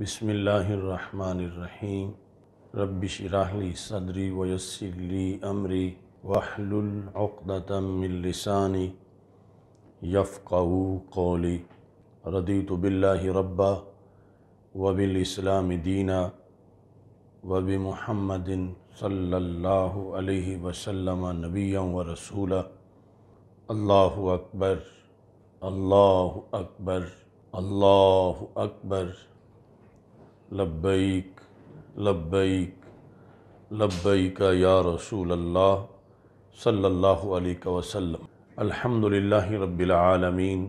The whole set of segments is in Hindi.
बसमीम रबिशराहली सदरी वयसरली अमरी वाहलतमिलसानी यफ़ू कौली रदी तबिल्ला रब्बा वबिलस्लाम दीना वबि महमदिन सल्ला वसलम नबिया व रसूला अल्लाह अकबर अल्लाह अकबर अल्लाह अकबर लब्बैक लब्बैक लब्बैक या रसूल अल्लाह सल्लल्लाहु अलैहि वसल्लम अल्हम्दुलिल्लाहि रब्बिल आलमीन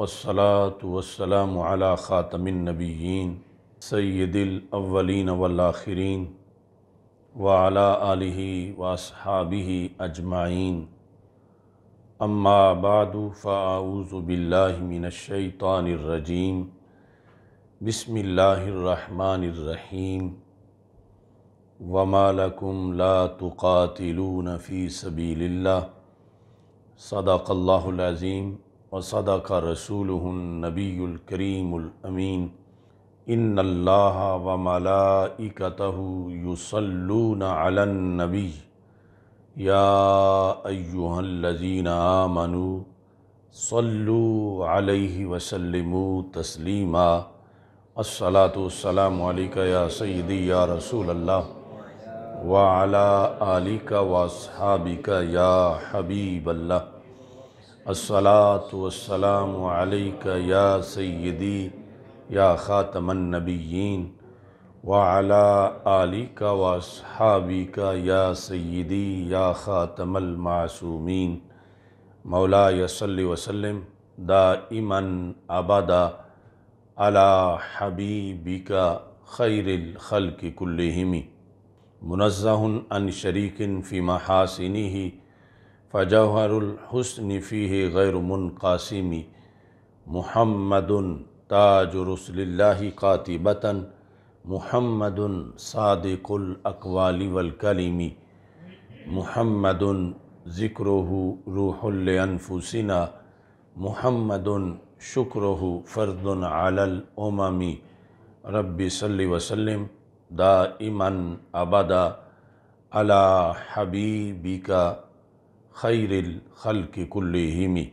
वस्सलातु वस्सलाम अला ख़ातमिन नबीयीन सैदिल अव्वलीन वल्लाखिरीन वाला आलिही वासहाबिही अजमाइन अम्मा बादु फ़ाऊज़ुबिल्लामिनशैतानरजीम बसमीम वमालकुम ला तुकातिलून फ़ी सबील्ला सदाकल्लाज़ीम व सदाक रसूल नबीकरीमीन इन अल्लाह व मलाइकत युसल्लून अलन नबी या अयुहल्लजीन आमनु सल्लु अलैहि वसल्लमु तस्लीमा असलातुसलामैका या सईदी या रसूल अल्लाह वाला आली का वासहाबी का या हबीब अल्लाह असलातुसलामैका या सैदी या ख़ातमनबीन वाला आली का वासहाबी का या सैदी या ख़ातमलमासूमीन मौला यसल्ल वसलम दाइमन आबादा अला हबीबिका खल की कुल्लमी अन शरीकिन फ़ी महासिनी ही फ़जहरहसन फ़ी गैर मुनकासिमी महमद ताजरसल्ला कातिबता महमद सादिकल वलकलीमी महमद ज़िक्र रूहलफ़ुसिना महमद शुक्रहु फ़र्दन आलल उमामी रब्बी सल्ली वसलम दा इमन अबदा अला हबीबी का खैरिल खल की कुल्लिमी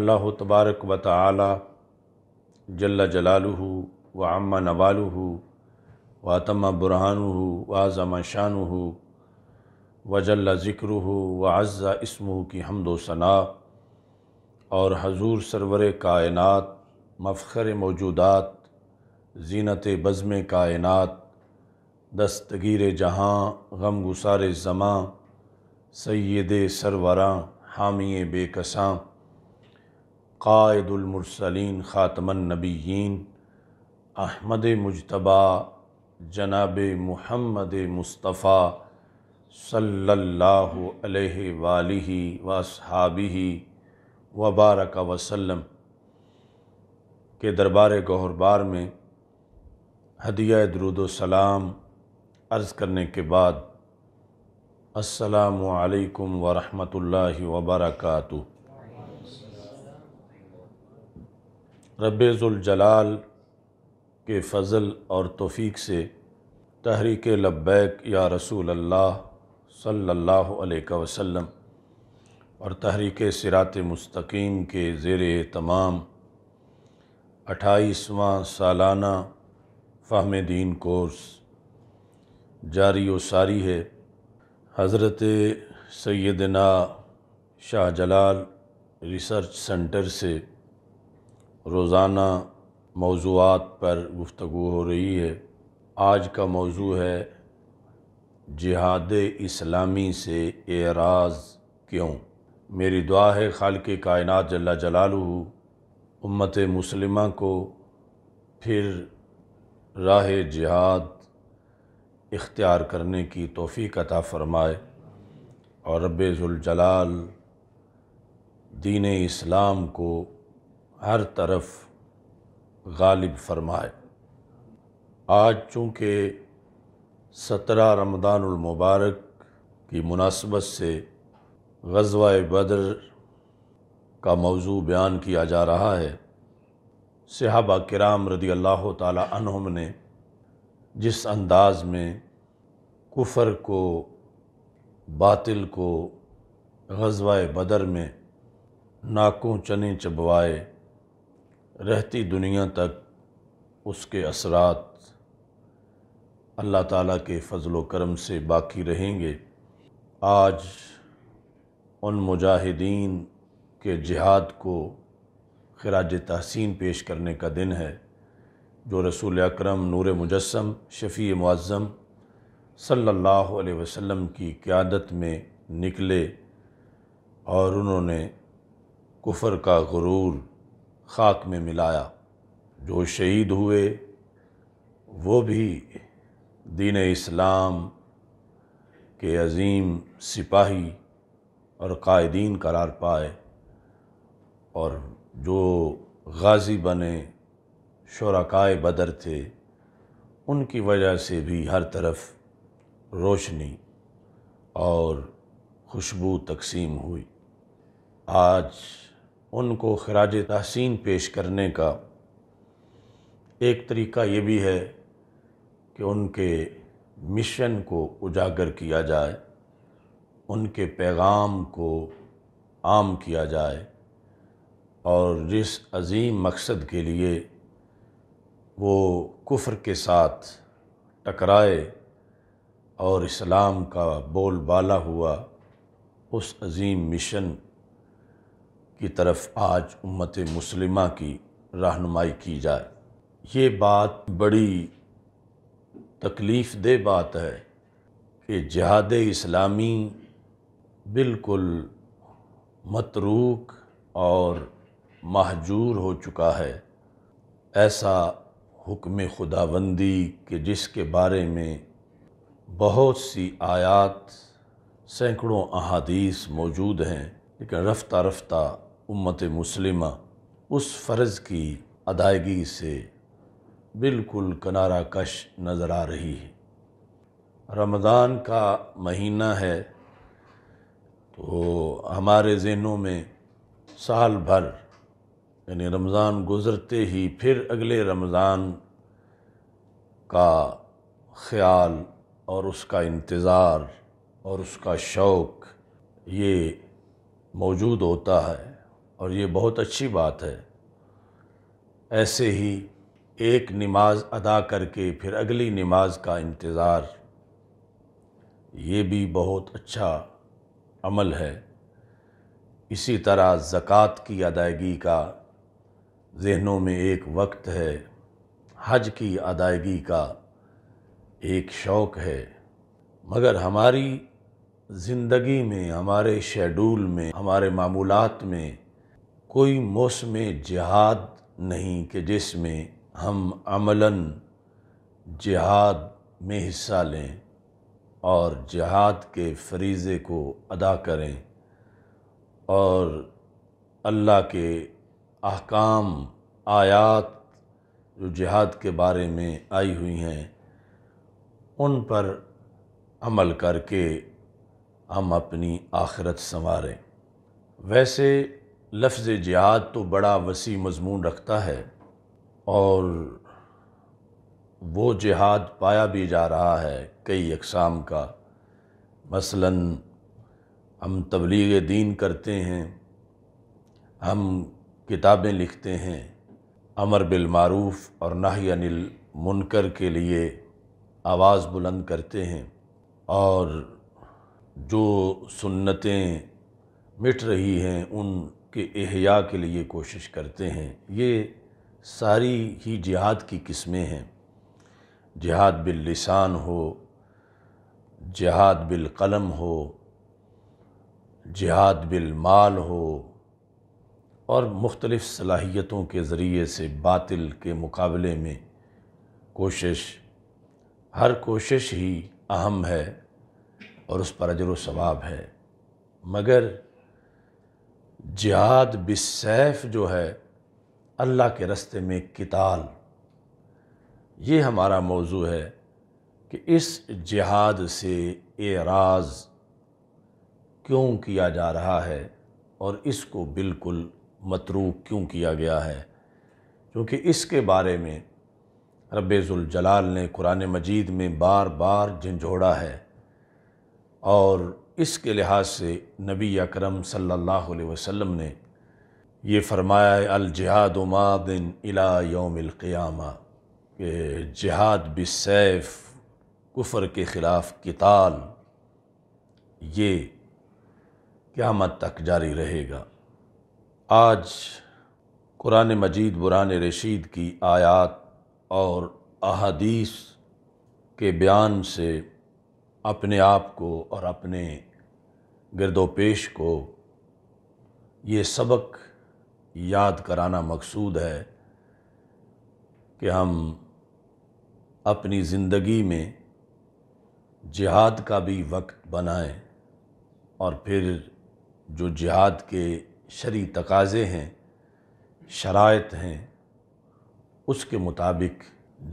अल्लाह तबारक व आला जल्ला जलालुहु व अम्मा हो व तमा बुरहानुहु व आज़म शानुहु वजल्ला ज़िक्र व अज़्ज़ा इसमू की हमदो सना और हजूर सरवर कायनत मफ़र मौजूदात जीनत बज़म कायनत दस्तगीर जहाँ गम गुसार ज़मां सैद सरवरा हामी बेकसां कायदुलमरसलिन नबीन अहमद मुशतबा जनाब महमद मुस्तफ़ा सल्ला वसहाबी वबारक वसल्लम के दरबार गहरबार में हदिया दरुदोसलाम अर्ज़ करने के बाद असलकम वरहमल वबरक रबाल के फ़ज़ल और तोफ़ी से तहरीक लब्बैक या रसूल अल्लाह सल्लल्लाहु अलैहि वसल्लम और तहरीक सिरात मुस्तकीम के ज़ेर तमाम अट्ठाईसवां सालाना फ़ाहम दीन कोर्स जारी व सारी है हज़रत सैदना शाह जलाल रिसर्च सेंटर से रोज़ाना मौजूद पर गुफ्तु हो रही है आज का मौजू है जिहाद इस्लामी से एराज़ क्यों मेरी दुआ है खाल के कायनत जल्ला जलालू उम्मत मुसलिमा को फिर राह जिहाद इख्तियार करने की तोफ़ी अता फ़रमाए और रबाल दीन इस्लाम को हर तरफ गालिब फरमाए आज चूँकि सत्रह रमदानमबारक की मुनासबत से गजवा बदर का मौजू बयान किया जा रहा है सिहाबा कराम रदी अल्लाह तहम ने जिस अंदाज़ में कुफर को बातिल को गजवा बदर में नाकों चने चबवाए रहती दुनिया तक उसके असरात अल्लाह ताला के फजलो करम से बाकी रहेंगे आज उन मुजाहिदीन के जिहाद को खराज तहसीन पेश करने का दिन है जो रसूल अकरम नूर मुजस्म शफ़ी मुआज़म सल्लल्लाहु अलैहि वसल्लम की क़्यादत में निकले और उन्होंने कुफर का गुरूर खाक में मिलाया जो शहीद हुए वो भी दीन इस्लाम के अजीम सिपाही और कायदीन करार पाए और जो गाजी बने शरकाय बदर थे उनकी वजह से भी हर तरफ रोशनी और खुशबू तकसीम हुई आज उनको खराज तहसीन पेश करने का एक तरीका ये भी है कि उनके मिशन को उजागर किया जाए उनके पैगाम को आम किया जाए और जिस अजीम मकसद के लिए वो कुफ्र के साथ टकराए और इस्लाम का बोल बाला हुआ उस अजीम मिशन की तरफ आज उम्मत मुस्लिमा की रहनुमाई की जाए ये बात बड़ी तकलीफ़ दह बात है कि जहाद इस्लामी बिल्कुल मतरूक और महजूर हो चुका है ऐसा हुक्म खुदाबंदी के जिसके बारे में बहुत सी आयात सैकड़ों अहादीस मौजूद हैं लेकिन रफ्ता रफ्ता उम्मत मुसलिमा उस फ़र्ज़ की अदायगी से बिल्कुल कनारा कश नज़र आ रही है रमज़ान का महीना है तो हमारे जहनों में साल भर यानी रमज़ान गुज़रते ही फिर अगले रमज़ान का ख़्याल और उसका इंतज़ार और उसका शौक़ ये मौजूद होता है और ये बहुत अच्छी बात है ऐसे ही एक नमाज अदा करके फिर अगली नमाज का इंतज़ार ये भी बहुत अच्छा अमल है इसी तरह ज़क़़त की अदायगी का जहनों में एक वक्त है हज की अदायगी का एक शौक़ है मगर हमारी ज़िंदगी में हमारे शेड्यूल में हमारे मामूलत में कोई मौसम जहाद नहीं कि जिसमें हम अमलन जिहाद में हिस्सा लें और जहाद के फरीज़े को अदा करें और अल्लाह के अहकाम आयात जो जहाद के बारे में आई हुई हैं उन पर अमल करके हम अपनी आखरत संवारें वैसे लफ्ज़ जिहाद तो बड़ा वसी मजमून रखता है और वो जिहाद पाया भी जा रहा है कई अकसाम का मसलन हम तबलीग दीन करते हैं हम किताबें लिखते हैं अमर बिलमारूफ़ और नाही अनिल मुनकर के लिए आवाज़ बुलंद करते हैं और जो सुन्नतें मिट रही हैं उनके अहिया के लिए कोशिश करते हैं ये सारी ही जिहाद की किस्में हैं जिहाद बिल लिसान हो जिहाद बिलकलम हो जिहाद माल हो और मुख्तलिफ़ सलाहियतों के ज़रिए से बातिल के मुकाबले में कोशिश हर कोशिश ही अहम है और उस पर अजर सवाब है मगर जिहाद सैफ़ जो है अल्लाह के रस्ते में किताल ये हमारा मौजू है कि इस जिहाद से एराज क्यों किया जा रहा है और इसको बिल्कुल मतरूक क्यों किया गया है क्योंकि इसके बारे में जलाल ने कुरान मजीद में बार बार झंझोड़ा है और इसके लिहाज से नबी अकरम सल्लल्लाहु अलैहि वसल्लम ने ये फरमाया अलजहाद मादिन अला क़ियामा कि जिहाद बिसैफ कुफर के ख़िलाफ़ किताल ये क़्यामत तक जारी रहेगा आज कुरान मजीद बुरान रशीद की आयात और अहदीस के बयान से अपने आप को और अपने गर्दोपेश को ये सबक याद कराना मकसूद है कि हम अपनी ज़िंदगी में जिहाद का भी वक्त बनाएं और फिर जो जिहाद के शरी तकाज़े हैं शरात हैं उसके मुताबिक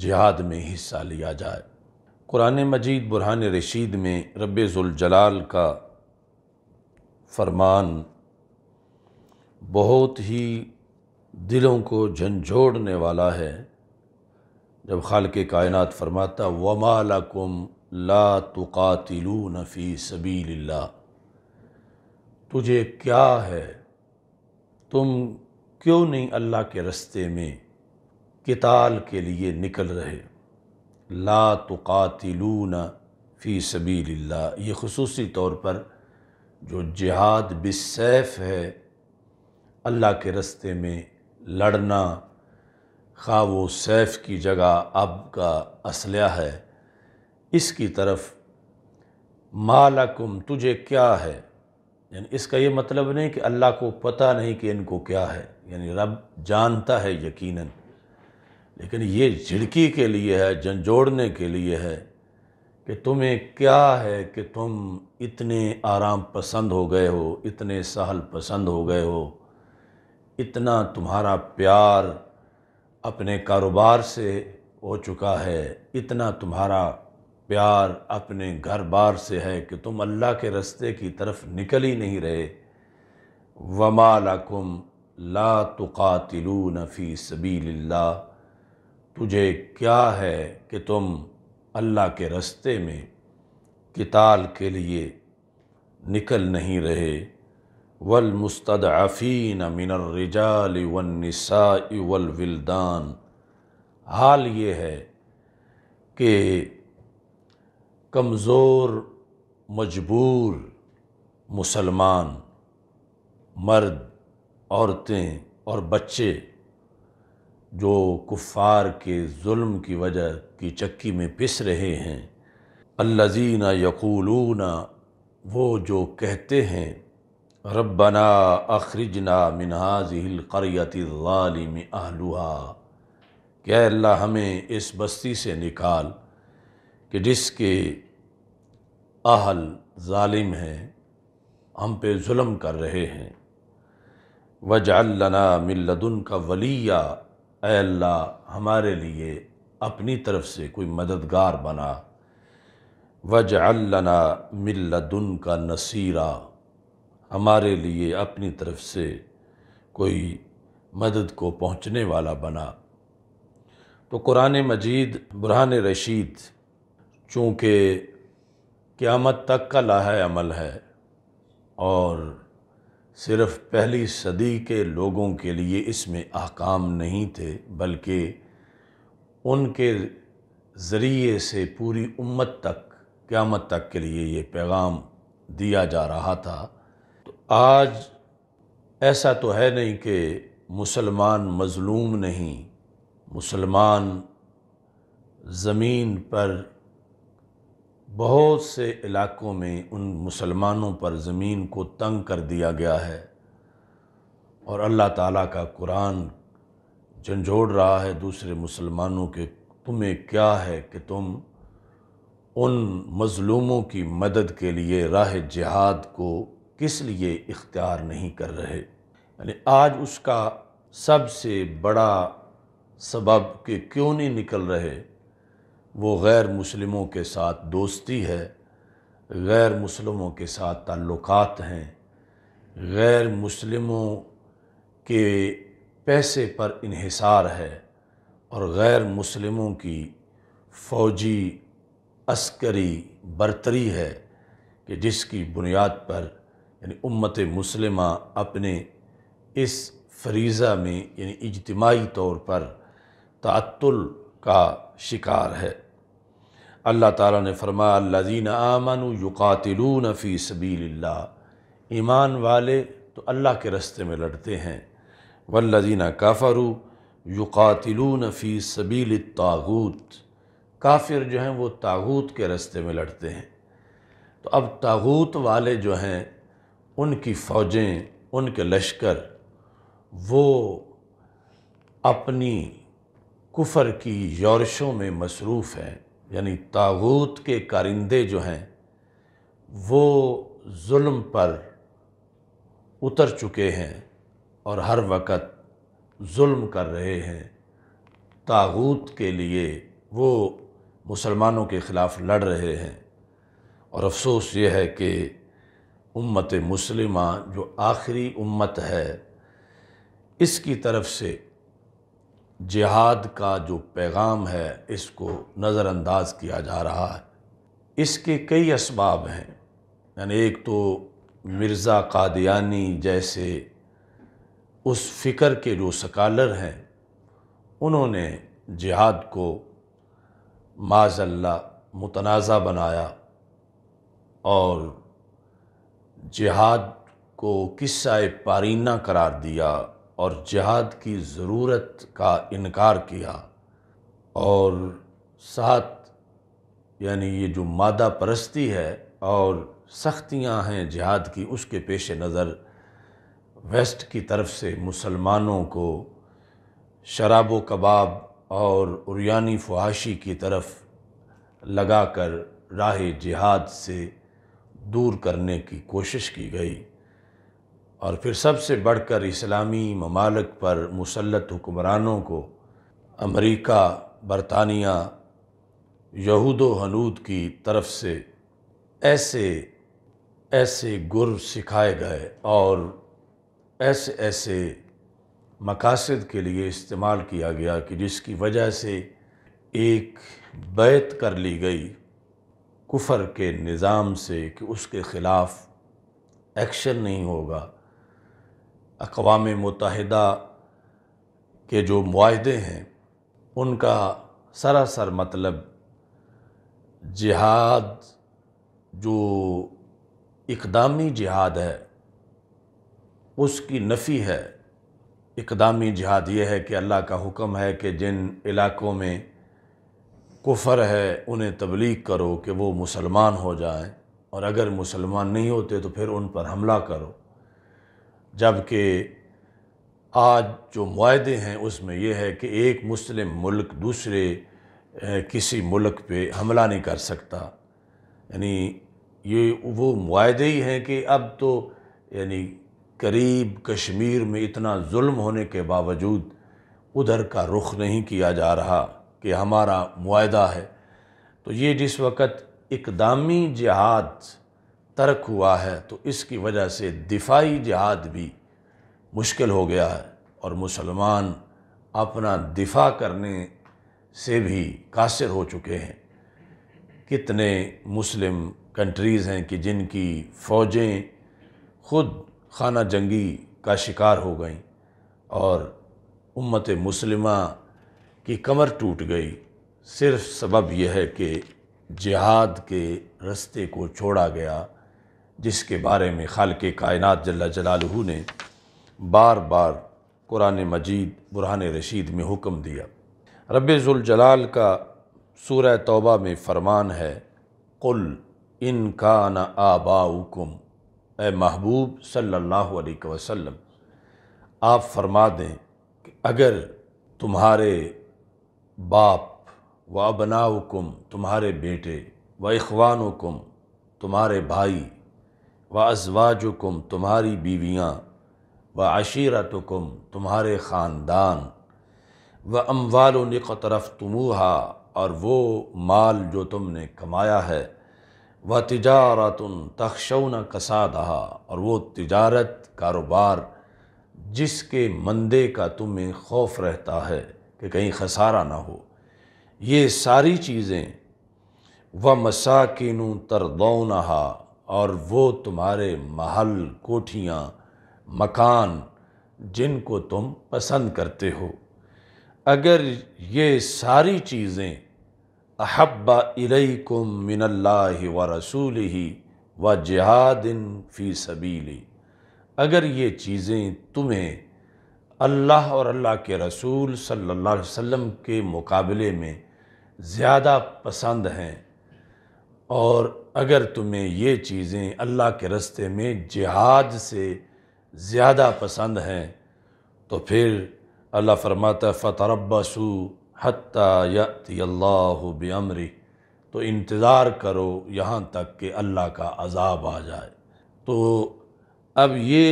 जिहाद में हिस्सा लिया जाए कुरान मजीद बुरहान रशीद में जलाल का फरमान बहुत ही दिलों को झंझोड़ने वाला है जब खाल के कायनत फरमाता लकुम ला तुकातिलू नफ़ी सबील तुझे क्या है तुम क्यों नहीं अल्लाह के रस्ते में किताल के लिए निकल रहे ला तुकातिलून फ़ी सबील ये खसूसी तौर पर जो जिहाद बिसैफ है अल्लाह के रस्ते में लड़ना खा वो सैफ़ की जगह अब का असलह है इसकी तरफ मालकुम तुझे क्या है यानी इसका ये मतलब नहीं कि अल्लाह को पता नहीं कि इनको क्या है यानी रब जानता है यकीनन लेकिन ये झिड़की के लिए है झंझोड़ने के लिए है कि तुम्हें क्या है कि तुम इतने आराम पसंद हो गए हो इतने सहल पसंद हो गए हो इतना तुम्हारा प्यार अपने कारोबार से हो चुका है इतना तुम्हारा प्यार अपने घर बार से है कि तुम अल्लाह के रस्ते की तरफ निकल ही नहीं रहे वमालकुम ला तुकातिलू नफ़ी सबील्ला तुझे क्या है कि तुम अल्लाह के रस्ते में किताल के लिए निकल नहीं रहे वलमस्तफ़ीन मिनरजाल वनसा वलविल्दान हाल ये है कि कमज़ोर मजबूर मुसलमान मर्द औरतें और बच्चे जो कुफ़ार के जुल्म की वजह की चक्की में पिस रहे हैं अल्लाजीना यकूलूना वो जो कहते हैं रब्बना अखरजना मिनहाजिलक़रतिम आहलुहा क्या अल्लाह हमें इस बस्ती से निकाल कि जिसके अहल ालिम हैं हम पे जुल्म कर रहे हैं वजालना मिल्लदन का वलिया अल्लाह हमारे लिए अपनी तरफ से कोई मददगार बना वजालना मिल्लदन का नसीरा हमारे लिए अपनी तरफ से कोई मदद को पहुंचने वाला बना तो कुरान मजीद बुरहान रशीद चूँकि क़्यामत तक का लाहे अमल है और सिर्फ़ पहली सदी के लोगों के लिए इसमें अहकाम नहीं थे बल्कि उनके ज़रिए से पूरी उम्मत तक क़्यामत तक के लिए ये पैगाम दिया जा रहा था आज ऐसा तो है नहीं कि मुसलमान मज़लूम नहीं मुसलमान ज़मीन पर बहुत से इलाकों में उन मुसलमानों पर ज़मीन को तंग कर दिया गया है और अल्लाह ताला का कुरान झंझोड़ रहा है दूसरे मुसलमानों के तुम्हें क्या है कि तुम उन मज़लूमों की मदद के लिए राह जिहाद को किस लिए इख्तियार नहीं कर रहे यानी आज उसका सबसे बड़ा सबब के क्यों नहीं निकल रहे वो गैर मुस्लिमों के साथ दोस्ती है गैर मुस्लिमों के साथ ताल्लुकात हैं गैर मुस्लिमों के पैसे पर इन्हिसार है और गैर मुस्लिमों की फ़ौजी अस्करी बरतरी है कि जिसकी बुनियाद पर यानी उम्मत मुस्लिम अपने इस फरीज़ा में यानी इजतमाही तौर पर तातुल का शिकार है अल्लाह ताला ने फरमाया अल्लाजीन आमन युकातिलून फ़ी सबील्ला ईमान वाले तो अल्लाह के रस्ते में लड़ते हैं वल्लजीना काफ़रू युकातिलून फ़ी सबील तागूत काफिर जो हैं वो तागूत के रस्ते में लड़ते हैं तो अब तागूत वाले जो हैं उनकी फ़ौजें उनके लश्कर वो अपनी कुफर की यौरशों में मसरूफ़ हैं यानी तागूत के कारिंदे जो हैं वो जुल्म पर उतर चुके हैं और हर वक़्त जुल्म कर रहे हैं तागूत के लिए वो मुसलमानों के ख़िलाफ़ लड़ रहे हैं और अफसोस ये है कि उम्मत मुसलिमा जो आखिरी उम्मत है इसकी तरफ से जिहाद का जो पैगाम है इसको नज़रअंदाज किया जा रहा है इसके कई इसबाब हैं यानी एक तो मिर्ज़ा कादयानी जैसे उस फ़िक्र के जो सकालर हैं उन्होंने जिहाद को माजल्ला मुतनाज़ा बनाया और जिहाद को किस्सा पारीना करार दिया और जिहाद की ज़रूरत का इनकार किया और साथ यानी ये जो मादा परस्ती है और सख्तियां हैं जिहाद की उसके पेश नज़र वेस्ट की तरफ से मुसलमानों को शराब व कबाब और उरियानी फुहाशी की तरफ लगाकर राह जिहाद से दूर करने की कोशिश की गई और फिर सबसे बढ़कर इस्लामी ममालक पर मुसलत हुक्मरानों को अमेरिका बरतानिया यहूद हनूद की तरफ से ऐसे ऐसे गुर सिखाए गए और ऐसे ऐसे मकासद के लिए इस्तेमाल किया गया कि जिसकी वजह से एक बैत कर ली गई कुफर के निज़ाम से कि उसके ख़िलाफ़ एक्शन नहीं होगा अकवाम मुतहदा के जो माहदे हैं उनका सरासर मतलब जिहाद जो इकदामी जिहाद है उसकी नफ़ी है इकदामी जिहाद यह है कि अल्लाह का हुक्म है कि जिन इलाक़ों में कुफर है उन्हें तबलीग करो कि वो मुसलमान हो जाए और अगर मुसलमान नहीं होते तो फिर उन पर हमला करो जबकि आज जो माहे हैं उसमें यह है कि एक मुस्लिम मुल्क दूसरे किसी मुल्क पे हमला नहीं कर सकता यानी ये वो माहे ही हैं कि अब तो यानी करीब कश्मीर में इतना जुल्म होने के बावजूद उधर का रुख नहीं किया जा रहा कि हमारा मुआदा है तो ये जिस वक्त इकदामी जहाद तर्क हुआ है तो इसकी वजह से दिफाई जहाद भी मुश्किल हो गया है और मुसलमान अपना दिफा करने से भी कासिर हो चुके हैं कितने मुस्लिम कंट्रीज़ हैं कि जिनकी फ़ौजें खुद खाना जंगी का शिकार हो गई और उम्मत मुसलिमा कि कमर टूट गई सिर्फ सबब यह है कि जिहाद के रास्ते को छोड़ा गया जिसके बारे में खाल के कायनत जल्ला जलालहू ने बार बार कुरान मजीद बुरहान रशीद में हुक्म दिया रबाल का सूर तौबा में फ़रमान है कुल इन का न आबाकुम ए महबूब सल्लल्लाहु अलैहि वसल्लम आप फरमा दें कि अगर तुम्हारे बाप व बनाउकुम तुम्हारे बेटे व इखवानुकुम तुम्हारे भाई व अजवाज अजवाजुकुम तुम्हारी बीवियाँ व आशीरत अशीरतुकुम तुम्हारे ख़ानदान व अम्वाल तरफ तमूहा और वो माल जो तुमने कमाया है व तजारत तखशन कसादहा और वो तजारत कारोबार जिसके मंदे का तुम्हें खौफ रहता है कि कहीं खसारा ना हो ये सारी चीज़ें व मसाकिन तरदौना और वो तुम्हारे महल कोठियाँ मकान जिनको तुम पसंद करते हो अगर ये सारी चीज़ें अहब्बा इलैकुम मिनल्लाहि व रसूल ही व जहादिन फ़ी सबीली अगर ये चीज़ें तुम्हें अल्लाह और अल्लाह के रसूल सल्लल्लाहु अलैहि वसल्लम के मुकाबले में ज़्यादा पसंद हैं और अगर तुम्हें ये चीज़ें अल्लाह के रस्ते में जिहाद से ज़्यादा पसंद हैं तो फिर अल्लाह फरमाता फ़तरबसु हती बमरी तो इंतज़ार करो यहाँ तक कि अल्लाह का अजाब आ जाए तो अब ये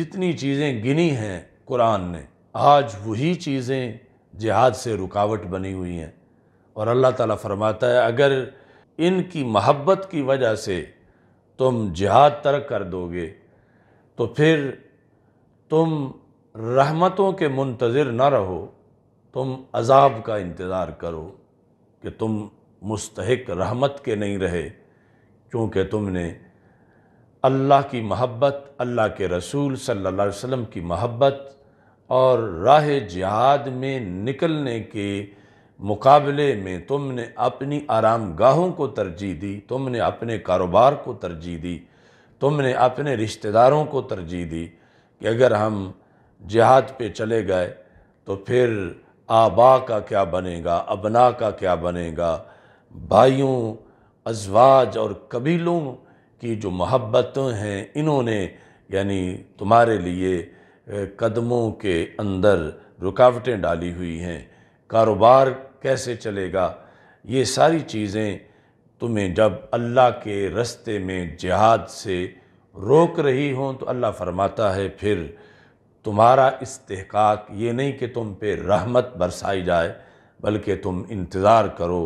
जितनी चीज़ें गिनी हैं कुरान ने आज वही चीज़ें जिहाद से रुकावट बनी हुई हैं और अल्लाह ताला फरमाता है अगर इनकी महब्बत की वजह से तुम जिहाद तर्क कर दोगे तो फिर तुम रहमतों के मुंतज़र ना रहो तुम अजाब का इंतज़ार करो कि तुम मुस्तक रहमत के नहीं रहे क्योंकि तुमने अल्लाह की महब्बत अल्लाह के रसूल सल्लल्लाहु अलैहि वसल्लम की महब्बत और राह जिहाद में निकलने के मुकाबले में तुमने अपनी आराम गाहों को तरजीह दी तुमने अपने कारोबार को तरजीह दी तुमने अपने रिश्तेदारों को तरजीह दी कि अगर हम जिहाद पे चले गए तो फिर आबा का क्या बनेगा अबना का क्या बनेगा भाइयों अजवाज और कबीलों की जो मोहब्बत हैं इन्होंने यानी तुम्हारे लिए कदमों के अंदर रुकावटें डाली हुई हैं कारोबार कैसे चलेगा ये सारी चीज़ें तुम्हें जब अल्लाह के रस्ते में जिहाद से रोक रही हों तो अल्लाह फरमाता है फिर तुम्हारा इस्तेहकाक ये नहीं कि तुम पे रहमत बरसाई जाए बल्कि तुम इंतज़ार करो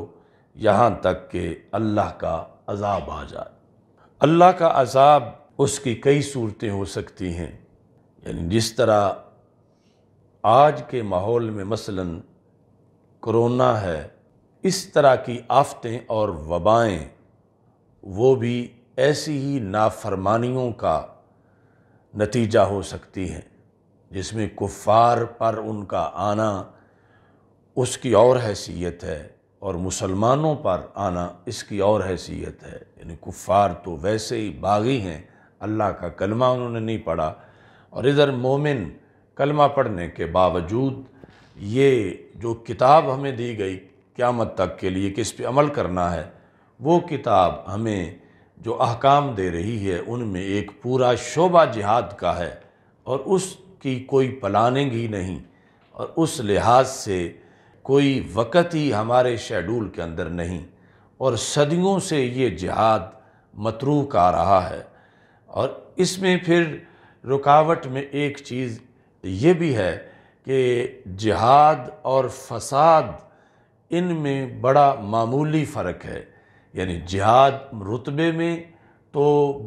यहाँ तक कि अल्लाह का अजाब आ जाए अल्लाह का अजाब उसकी कई सूरतें हो सकती हैं यानी जिस तरह आज के माहौल में मसलन कोरोना है इस तरह की आफतें और वबाएं वो भी ऐसी ही नाफरमानियों का नतीजा हो सकती हैं जिसमें कुफ़ार पर उनका आना उसकी और हैसियत है और मुसलमानों पर आना इसकी और हैसियत है यानी कुफ़ार तो वैसे ही बागी हैं अल्लाह का कलमा उन्होंने नहीं पढ़ा और इधर मोमिन कलमा पढ़ने के बावजूद ये जो किताब हमें दी गई क़्यामत तक के लिए किस पे अमल करना है वो किताब हमें जो अहकाम दे रही है उनमें एक पूरा शोबा जिहाद का है और उसकी कोई प्लानिंग ही नहीं और उस लिहाज से कोई वक़्त ही हमारे शेडूल के अंदर नहीं और सदियों से ये जिहाद मतरूक आ रहा है और इसमें फिर रुकावट में एक चीज़ ये भी है कि जिहाद और फसाद इन में बड़ा मामूली फ़र्क है यानी जिहाद रुतबे में तो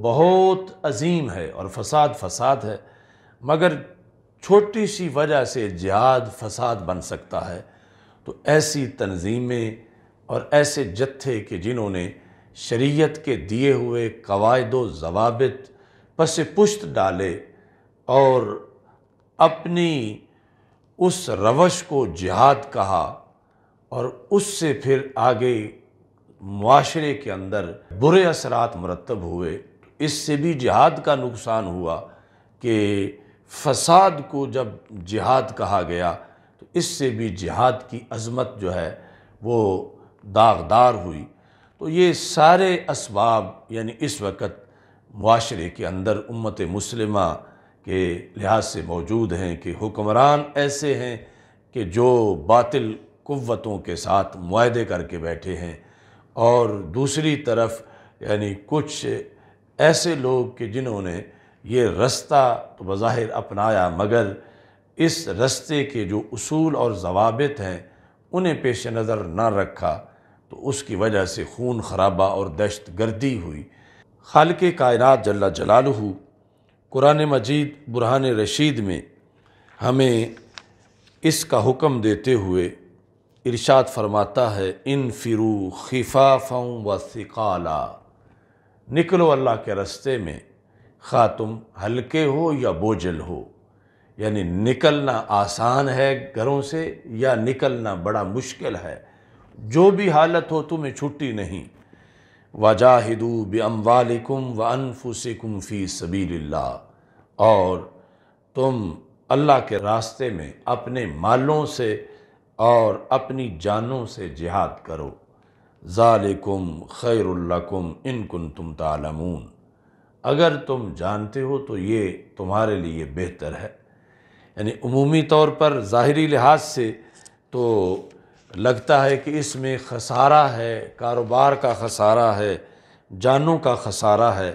बहुत अजीम है और फसाद फसाद है मगर छोटी सी वजह से जिहाद फसाद बन सकता है तो ऐसी तनजीमें और ऐसे जत्थे कि जिन्होंने शरीयत के दिए हुए कवायद जवाबित पस पुश्त डाले और अपनी उस रवश को जिहाद कहा और उससे फिर आगे माशरे के अंदर बुरे असरात मरतब हुए इससे भी जिहाद का नुकसान हुआ कि फ़साद को जब जिहाद कहा गया इससे भी जिहाद की अज़मत जो है वो दागदार हुई तो ये सारे इसबाब यानी इस वक्त माशरे के अंदर उम्मत मुसलिमा के लिहाज से मौजूद हैं कि हुक्मरान ऐसे हैं कि जो बातिल क़वतों के साथ माहदे करके बैठे हैं और दूसरी तरफ यानी कुछ ऐसे लोग कि जिन्होंने ये रास्ता तो बज़ाहिर अपनाया मगर इस रस्ते के जो असूल और जवाबित हैं उन्हें पेश नज़र न रखा तो उसकी वजह से खून खराबा और दहशत गर्दी हुई खाल के कायनत जल्ला जलालू कुरान मजीद बुरहान रशीद में हमें इसका हुक्म देते हुए इरशाद फरमाता है इन फिरू खिफाफ़ों व सिकाला निकलो अल्लाह के रस्ते में खा तुम हल्के हो या बोझल हो यानी निकलना आसान है घरों से या निकलना बड़ा मुश्किल है जो भी हालत हो तुम्हें छुट्टी नहीं वजाहिदू बमवालकुम व अनफुसिकुम फ़ी सबील्ला और तुम अल्लाह के रास्ते में अपने मालों से और अपनी जानों से जिहाद करो ज़ालकुम खैरुल्लकुम इनकुन तुम तालमून अगर तुम जानते हो तो ये तुम्हारे लिए बेहतर है यानी अमूमी तौर पर ज़ाहरी लिहाज से तो लगता है कि इसमें खसारा है कारोबार का खसारा है जानों का खसारा है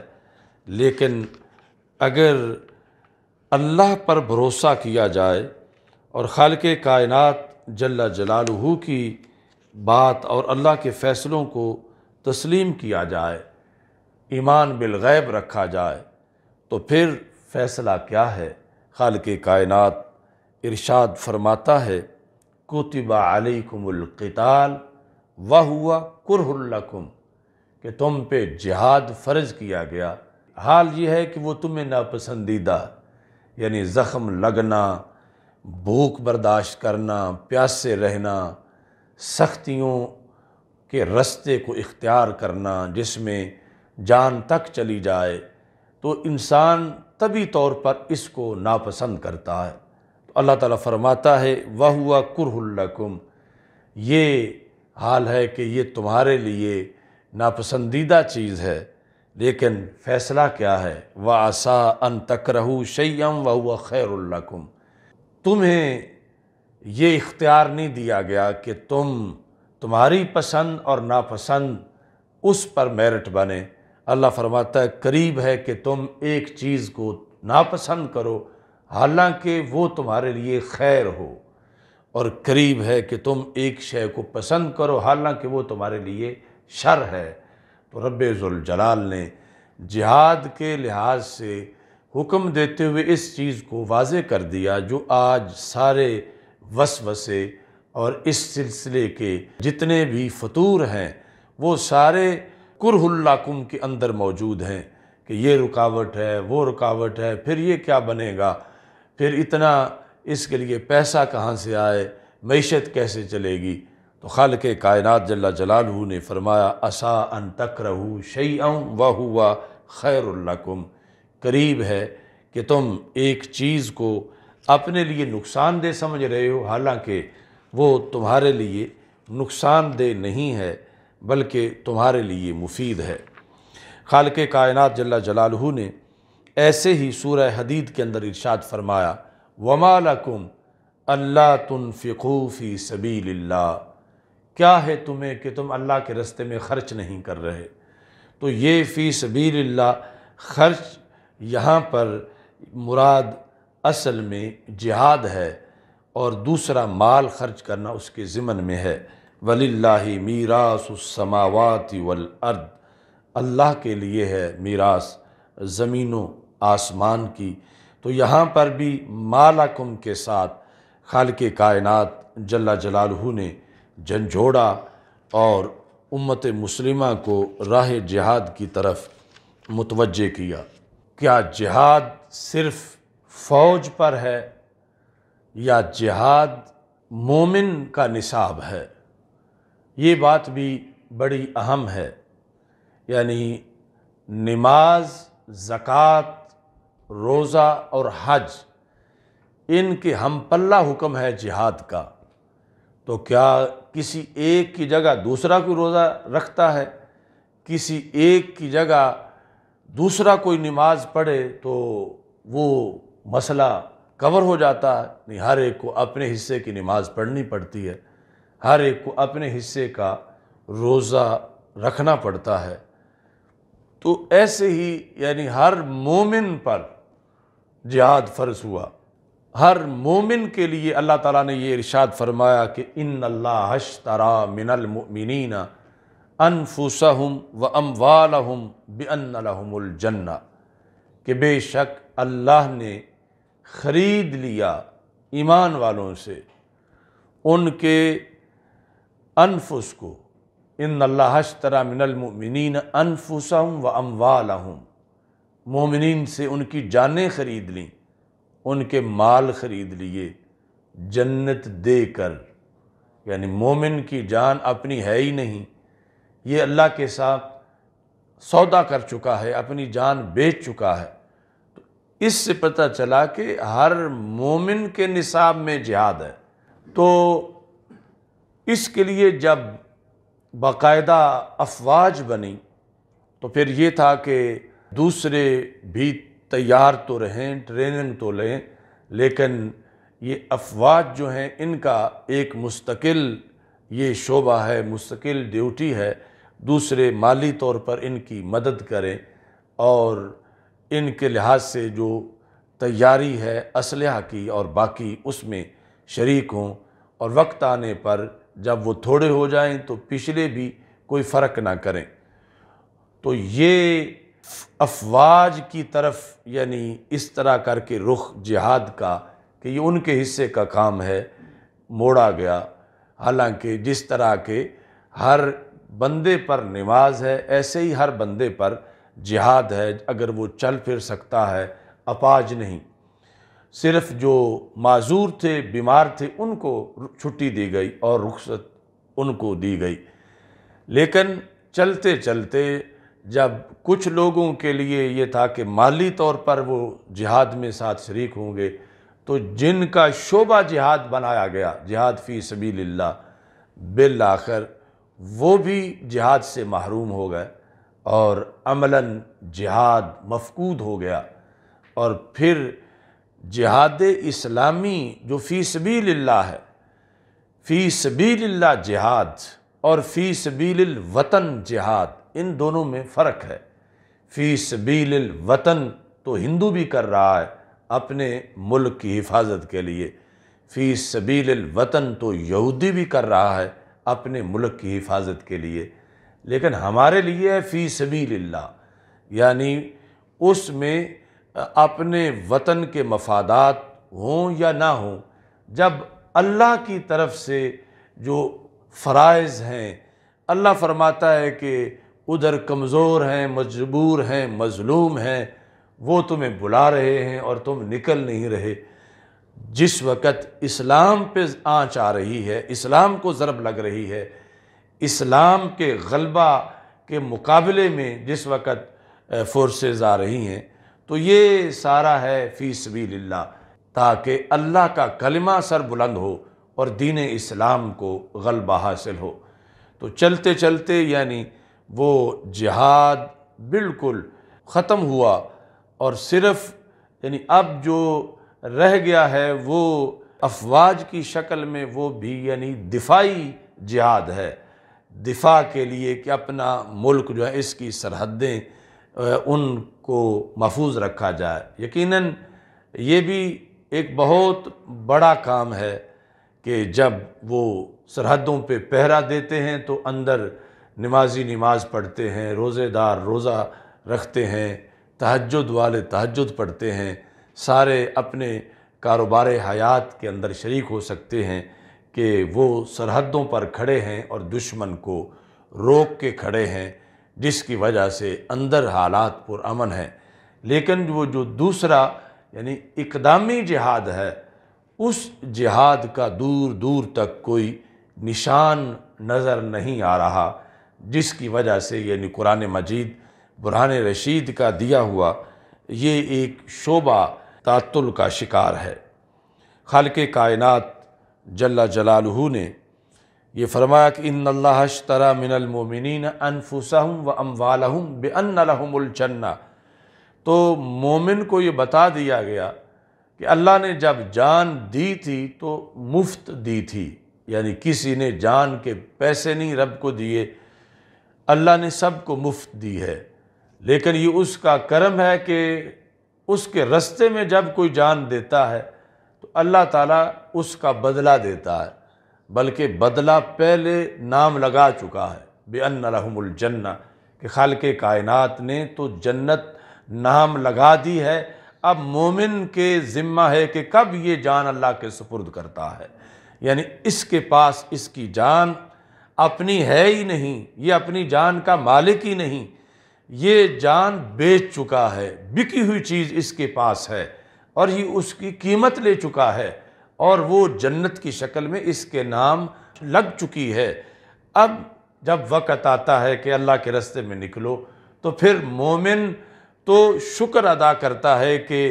लेकिन अगर अल्लाह पर भरोसा किया जाए और खाल के कायनत जल्ला जलालहू की बात और अल्लाह के फ़ैसलों को तस्लीम किया जाए ईमान बिलगैब रखा जाए तो फिर फ़ैसला क्या है खाल के कायनत इरशाद फरमाता है कुतबा अलकुमक़ाल वह हुआ कुरहुल्लकुम कि तुम पे जिहाद फ़र्ज किया गया हाल ये है कि वो तुम्हें नापसंदीदा यानी ज़ख़म लगना भूख बर्दाश्त करना प्यास से रहना सख्तियों के रस्ते को इख्तियार करना जिसमें जान तक चली जाए तो इंसान तभी तौर पर इसको नापसंद करता है तो अल्लाह ताला फरमाता है वह हुआ कुरहुल्लकुम ये हाल है कि ये तुम्हारे लिए नापसंदीदा चीज़ है लेकिन फ़ैसला क्या है व आसा अन तक रहू शैम व हुआ खैरकुम तुम्हें ये इख्तियार नहीं दिया गया कि तुम तुम्हारी पसंद और नापसंद उस पर मेरिट बने अल्लाह फरमाता है करीब है कि तुम एक चीज़ को नापसंद करो हालांकि वो तुम्हारे लिए खैर हो और करीब है कि तुम एक शय को पसंद करो हालांकि वो तुम्हारे लिए शर है तो रबाल ने जिहाद के लिहाज से हुक्म देते हुए इस चीज़ को वाज कर दिया जो आज सारे वसवसे और इस सिलसिले के जितने भी फतूर हैं वो सारे कुरहुल्लाकुम के अंदर मौजूद हैं कि ये रुकावट है वो रुकावट है फिर ये क्या बनेगा फिर इतना इसके लिए पैसा कहाँ से आए मीशत कैसे चलेगी तो खाल के कायनत जल्ला जलालू ने फरमाया असा अन तक रहू शई व हुआ खैरकुम करीब है कि तुम एक चीज़ को अपने लिए नुकसानदेह समझ रहे हो हालांकि वो तुम्हारे लिए नुकसानदेह नहीं है बल्कि तुम्हारे लिए मुफीद है खाल के कायनत जल्ला जलालहू ने ऐसे ही सूर हदीद के अंदर इर्शाद फरमाया वमालकुम अल्लाह फ़िकूफ़ी सबील क्या है तुम्हें कि तुम अल्लाह के रस्ते में ख़र्च नहीं कर रहे तो ये फ़ी सबील ख़र्च यहाँ पर मुराद असल में जिहाद है और दूसरा माल ख़र्च करना उसके ज़िमन में है वलिल्ला मीरासमावत वल अर्द अल्लाह के लिए है मीरास ज़मीनों आसमान की तो यहाँ पर भी मालकुम के साथ खाल के कायनत जल्ला जलालहू ने झंझोड़ा और उम्मत मुस्लिमा को राह जिहाद की तरफ मुतवजह किया क्या जिहाद सिर्फ़ फ़ौज पर है या जिहाद मोमिन का निसाब है ये बात भी बड़ी अहम है यानी नमाज ज़क़़त रोज़ा और हज इन के हम पल्ला हुक्म है जिहाद का तो क्या किसी एक की जगह दूसरा कोई रोज़ा रखता है किसी एक की जगह दूसरा कोई नमाज पढ़े तो वो मसला कवर हो जाता है नहीं हर एक को अपने हिस्से की नमाज पढ़नी पड़ती है हर एक को अपने हिस्से का रोज़ा रखना पड़ता है तो ऐसे ही यानी हर मोमिन पर जिहाद फ़र्ज हुआ हर मोमिन के लिए अल्लाह ताला ने ये इरशाद फरमाया कि इन अल्लाह हशतरा मिनलमिनना अनफुसहम व अम्वालहम बेअनलहमुलजन्ना कि बेशक अल्लाह ने ख़रीद लिया ईमान वालों से उनके अनफुस को इन अल्लाहरा मिनलमिन अनफुसम व हूँ मोमिन से उनकी जानें ख़रीद लीं उनके माल ख़रीद लिए जन्नत देकर यानी मोमिन की जान अपनी है ही नहीं ये अल्लाह के साथ सौदा कर चुका है अपनी जान बेच चुका है तो इससे पता चला कि हर मोमिन के निसाब में जिहाद है तो इसके लिए जब बाकायदा अफवाज बनी तो फिर ये था कि दूसरे भी तैयार तो रहें ट्रेनिंग तो लें लेकिन ये अफवाज जो हैं इनका एक मुस्तकिल ये शोबा है मुस्तकिल ड्यूटी है दूसरे माली तौर पर इनकी मदद करें और इनके लिहाज से जो तैयारी है असलह की और बाकी उसमें शरीक हों और वक्त आने पर जब वो थोड़े हो जाएं तो पिछले भी कोई फ़र्क ना करें तो ये अफवाज की तरफ यानी इस तरह करके रुख जिहाद का कि ये उनके हिस्से का काम है मोड़ा गया हालांकि जिस तरह के हर बंदे पर नमाज है ऐसे ही हर बंदे पर जिहाद है अगर वो चल फिर सकता है अपाज नहीं सिर्फ जो माजूर थे बीमार थे उनको छुट्टी दी गई और रुख्सत उनको दी गई लेकिन चलते चलते जब कुछ लोगों के लिए ये था कि माली तौर पर वो जिहाद में साथ शरीक होंगे तो जिनका शोबा जिहाद बनाया गया जिहाद फ़ी सभी बिल आखिर वो भी जिहाद से महरूम हो गए और अमला जिहाद मफकूद हो गया और फिर जिहाद इस्लामी जो फ़ी सबील है फ़ी ला जिहाद और फ़ी सबील वतन जिहाद इन दोनों में फ़र्क है फ़ी सबील वतन तो हिंदू भी कर रहा है अपने मुल्क की हिफाजत के लिए फ़ी सबील वतन तो यहूदी भी कर रहा है अपने मुल्क की हिफाजत के लिए लेकिन हमारे लिए है फ़ी सबील यानी उसमें अपने वतन के मफादात हों या ना हों जब अल्लाह की तरफ से जो फ़रज़ हैं अल्लाह फरमाता है कि उधर कमज़ोर हैं मजबूर हैं मज़लूम हैं वो तुम्हें बुला रहे हैं और तुम निकल नहीं रहे जिस वक़्त इस्लाम पे आँच आ रही है इस्लाम को ज़रब लग रही है इस्लाम के गलबा के मुकाबले में जिस वक़्त फोर्सेस आ रही हैं तो ये सारा है फीस भी लाला ताकि अल्लाह का कलमा सर बुलंद हो और दीन इस्लाम को गलबा हासिल हो तो चलते चलते यानी वो जहाद बिल्कुल ख़त्म हुआ और सिर्फ यानी अब जो रह गया है वो अफवाज की शक्ल में वो भी यानी दिफाई जिहाद है दिफा के लिए कि अपना मुल्क जो है इसकी सरहदें उन को महफूज रखा जाए यकीनन ये भी एक बहुत बड़ा काम है कि जब वो सरहदों पे पहरा देते हैं तो अंदर नमाजी नमाज पढ़ते हैं रोज़ेदार रोज़ा रखते हैं तहजद वाले तहजद पढ़ते हैं सारे अपने कारोबार हयात के अंदर शरीक हो सकते हैं कि वो सरहदों पर खड़े हैं और दुश्मन को रोक के खड़े हैं जिसकी वजह से अंदर हालात पुरान हैं लेकिन वो जो दूसरा यानी इकदामी जिहाद है उस जिहाद का दूर दूर तक कोई निशान नज़र नहीं आ रहा जिसकी वजह से यानी कुरान मजीद बुरहान रशीद का दिया हुआ ये एक शोबा तातुल का शिकार है खाल कायनत जल्ला जलालहू ने ये फरमाया कि इन अल्लाह तरा मिनलमोमिन अनफुसहम व अम्वालहम बेअनलहमुलचन्ना तो मोमिन को ये बता दिया गया कि अल्लाह ने जब जान दी थी तो मुफ्त दी थी यानी किसी ने जान के पैसे नहीं रब को दिए अल्लाह ने सब को मुफ्त दी है लेकिन ये उसका करम है कि उसके रस्ते में जब कोई जान देता है तो अल्लाह ताला उसका बदला देता है बल्कि बदला पहले नाम लगा चुका है बेअन रहमुलजन्ना के खाल के कायनात ने तो जन्नत नाम लगा दी है अब मोमिन के ज़िम्मा है कि कब ये जान अल्लाह के सुपुर्द करता है यानी इसके पास इसकी जान अपनी है ही नहीं ये अपनी जान का मालिक ही नहीं ये जान बेच चुका है बिकी हुई चीज़ इसके पास है और ये उसकी कीमत ले चुका है और वो जन्नत की शक्ल में इसके नाम लग चुकी है अब जब वक़्त आता है कि अल्लाह के रस्ते में निकलो तो फिर मोमिन तो शुक्र अदा करता है कि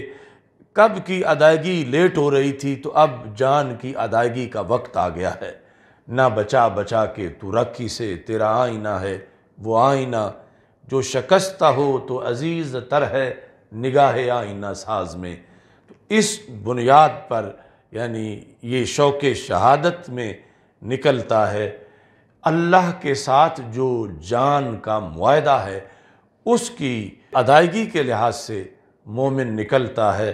कब की अदायगी लेट हो रही थी तो अब जान की अदायगी का वक्त आ गया है ना बचा बचा के तू रखी से तेरा आईना है वो आईना जो शकस्ता हो तो अज़ीज़ तर है निगाह आईना साज में तो इस बुनियाद पर यानी ये शौक़ शहादत में निकलता है अल्लाह के साथ जो जान का मुआदा है उसकी अदायगी के लिहाज से मोमिन निकलता है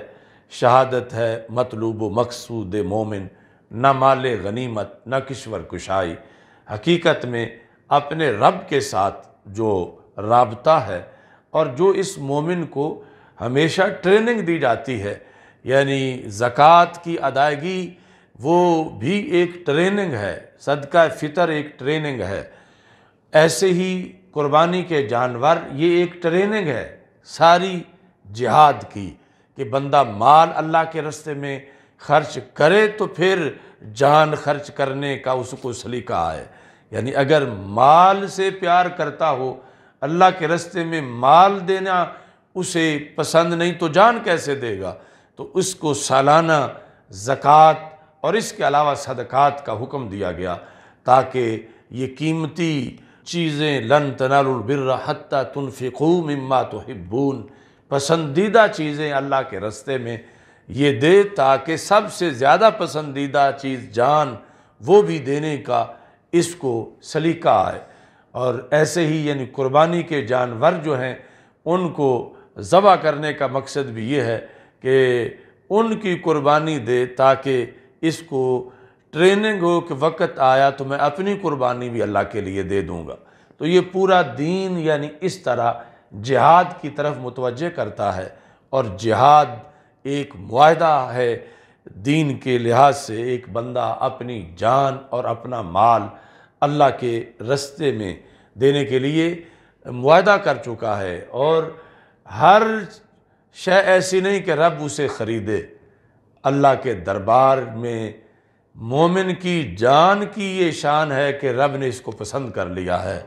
शहादत है मतलूब मकसूद मोमिन न माल गनीमत न किश्वर कुशाई हकीकत में अपने रब के साथ जो रबता है और जो इस मोमिन को हमेशा ट्रेनिंग दी जाती है यानी ज़क़़त की अदायगी वो भी एक ट्रेनिंग है सदका फितर एक ट्रेनिंग है ऐसे ही कुर्बानी के जानवर ये एक ट्रेनिंग है सारी जिहाद की कि बंदा माल अल्लाह के रस्ते में खर्च करे तो फिर जान खर्च करने का उसको सलीका आए यानी अगर माल से प्यार करता हो अल्लाह के रस्ते में माल देना उसे पसंद नहीं तो जान कैसे देगा तो उसको सालाना ज़क़़त और इसके अलावा सदक़ात का हुक्म दिया गया ताकि ये कीमती चीज़ें लन तनालबिर हती तुनफ़िकू मम्मा तो हिब्बून पसंदीदा चीज़ें अल्लाह के रस्ते में ये दे ताकि सबसे ज़्यादा पसंदीदा चीज़ जान वो भी देने का इसको सलीका आए और ऐसे ही यानी कुर्बानी के जानवर जो हैं उनको ज़बा करने का मकसद भी ये है कि उनकी कुर्बानी दे ताकि इसको ट्रेनिंग हो कि वक्त आया तो मैं अपनी कुर्बानी भी अल्लाह के लिए दे दूँगा तो ये पूरा दीन यानी इस तरह जिहाद की तरफ मुतवजह करता है और जिहाद एक माहदा है दीन के लिहाज से एक बंदा अपनी जान और अपना माल अल्लाह के रस्ते में देने के लिए माहदा कर चुका है और हर शय ऐसी नहीं कि रब उसे ख़रीदे अल्लाह के दरबार में मोमिन की जान की ये शान है कि रब ने इसको पसंद कर लिया है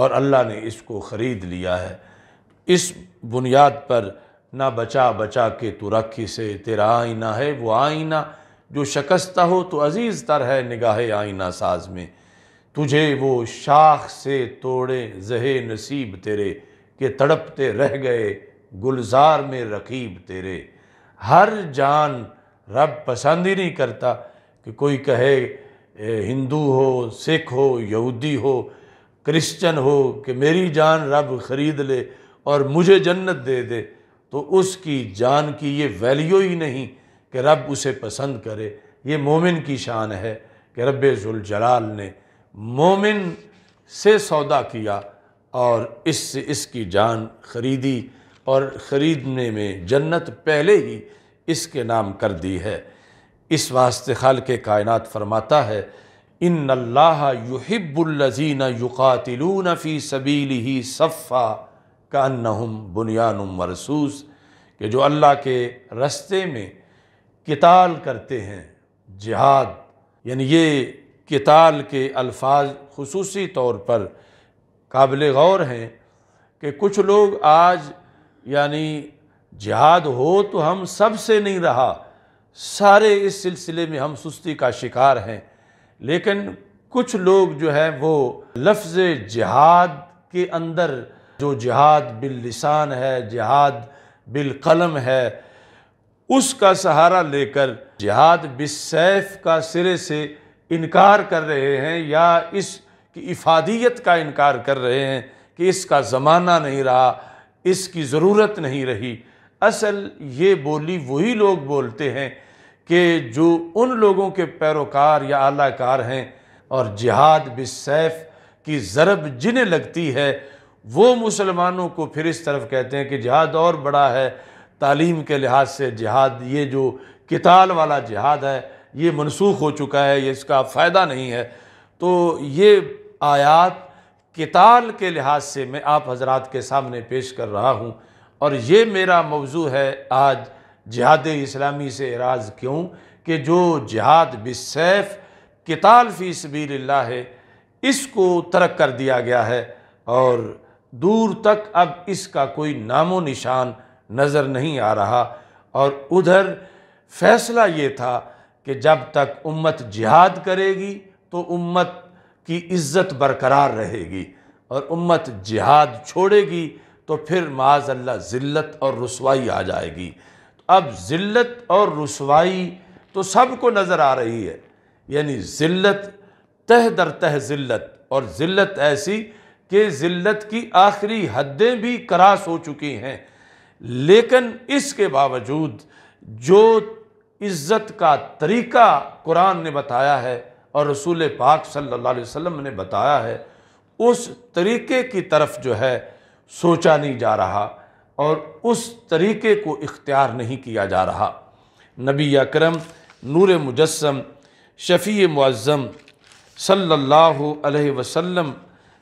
और अल्लाह ने इसको ख़रीद लिया है इस बुनियाद पर ना बचा बचा के तू रखी से तेरा आईना है वो आईना जो शकस्ता हो तो अज़ीज़ तर है निगाह आईना साज में तुझे वो शाख से तोड़े जहे नसीब तेरे के तड़पते रह गए गुलजार में रकीब तेरे हर जान रब पसंद ही नहीं करता कि कोई कहे हिंदू हो सिख हो यहूदी हो क्रिश्चन हो कि मेरी जान रब ख़रीद ले और मुझे जन्नत दे दे तो उसकी जान की ये वैल्यू ही नहीं कि रब उसे पसंद करे ये मोमिन की शान है कि रब ने मोमिन से सौदा किया और इससे इसकी जान खरीदी और ख़रीदने में जन्नत पहले ही इसके नाम कर दी है इस वास्ते खाल के कायनात फरमाता है इन अल्लाह युहिब्बुल्लजीन युकातिलून फ़ी सबील ही सफ़ा का नहम बुनियान मरसूस के जो अल्लाह के रस्ते में किताल करते हैं जिहाद यानी ये किताल के अल्फाज खसूसी तौर पर काबिल गौर हैं कि कुछ लोग आज यानी जिहाद हो तो हम सब से नहीं रहा सारे इस सिलसिले में हम सुस्ती का शिकार हैं लेकिन कुछ लोग जो हैं वो लफ्ज़ जिहाद के अंदर जो जिहाद बिल लिसान है जिहाद बिल कलम है उसका सहारा लेकर जिहाद बिसैफ का सिरे से इनकार कर रहे हैं या इस की इफादियत का इनकार कर रहे हैं कि इसका ज़माना नहीं रहा इसकी ज़रूरत नहीं रही असल ये बोली वही लोग बोलते हैं कि जो उन लोगों के पैरोकार या आलाकार हैं और जिहाद बिसैफ की ज़रब जिन्हें लगती है वो मुसलमानों को फिर इस तरफ कहते हैं कि जिहाद और बड़ा है तालीम के लिहाज से जिहाद ये जो किताल वाला जिहाद है ये मनसूख हो चुका है ये इसका फ़ायदा नहीं है तो ये आयात किताल के लिहाज से मैं आप हजरात के सामने पेश कर रहा हूँ और ये मेरा मौजू है आज जिहाद इस्लामी से एराज क्यों कि जो जिहाद बिसैफ किताल फ़ी सबील है इसको तरक कर दिया गया है और दूर तक अब इसका कोई नामो निशान नज़र नहीं आ रहा और उधर फ़ैसला ये था कि जब तक उम्मत जिहाद करेगी तो उम्मत की इज़्ज़त बरकरार रहेगी और उम्मत जिहाद छोड़ेगी तो फिर माज अल्लाह ज़िल्त और रसवाई आ जाएगी तो अब ज़िल्त और रसवाई तो सबको नज़र आ रही है यानी ज़िल्त तह दर तह ज़िल्त और ज़िल्त ऐसी कि ज़िल्त की आखिरी हदें भी क्रास हो चुकी हैं लेकिन इसके बावजूद जो इज़्ज़त का तरीक़ा कुरान ने बताया है और रसूल पाक सल्ला वसम ने बताया है उस तरीके की तरफ जो है सोचा नहीं जा रहा और उस तरीके को इख्तियार नहीं किया जा रहा नबी अकरम नूर मुजस्म शफ़ी मुआज़म सल्ला वसम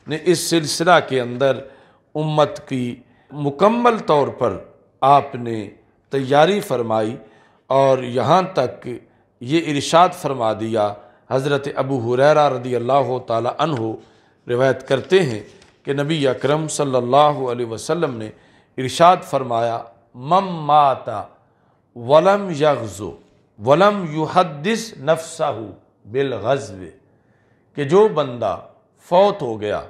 ने इस सिलसिला के अंदर उम्मत की मुकम्मल तौर पर आपने तैयारी फरमाई और यहाँ तक ये इरशाद फरमा दिया हज़रत अबू हुरैरा रदी अल्लाह तहो रिवायत करते हैं कि नबी अकरम सल्लल्लाहु अलैहि वसल्लम ने इरशाद फरमाया मम माता वलम यगज़ो वलम युहदस बिल बिलगज़ब कि जो बंदा फौत हो गया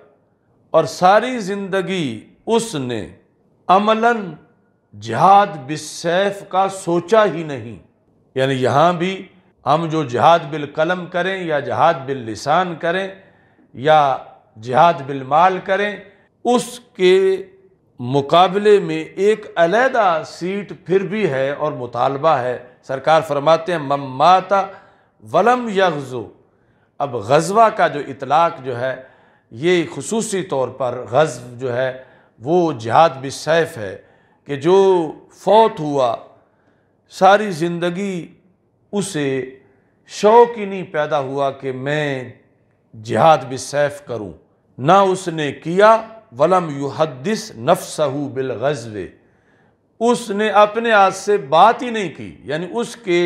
और सारी ज़िंदगी उसने अमलन जहाद बिसैफ का सोचा ही नहीं यानी यहाँ भी हम जो जहाद बिल कलम करें या जहाद बिल लिसान करें या जहाद बिल माल करें उसके मुकाबले में एक अलहदा सीट फिर भी है और मुतालबा है सरकार फरमाते हैं ममाता वलम यगज़ो अब गजवा का जो इतलाक़ जो है ये खसूसी तौर पर गज़ जो है वो जहाद बिसैफ है कि जो फौत हुआ सारी ज़िंदगी उसे शौक ही नहीं पैदा हुआ कि मैं जिहाद भी सैफ करूँ ना उसने किया वलम युहदस नफसहू गजवे उसने अपने आज से बात ही नहीं की यानी उसके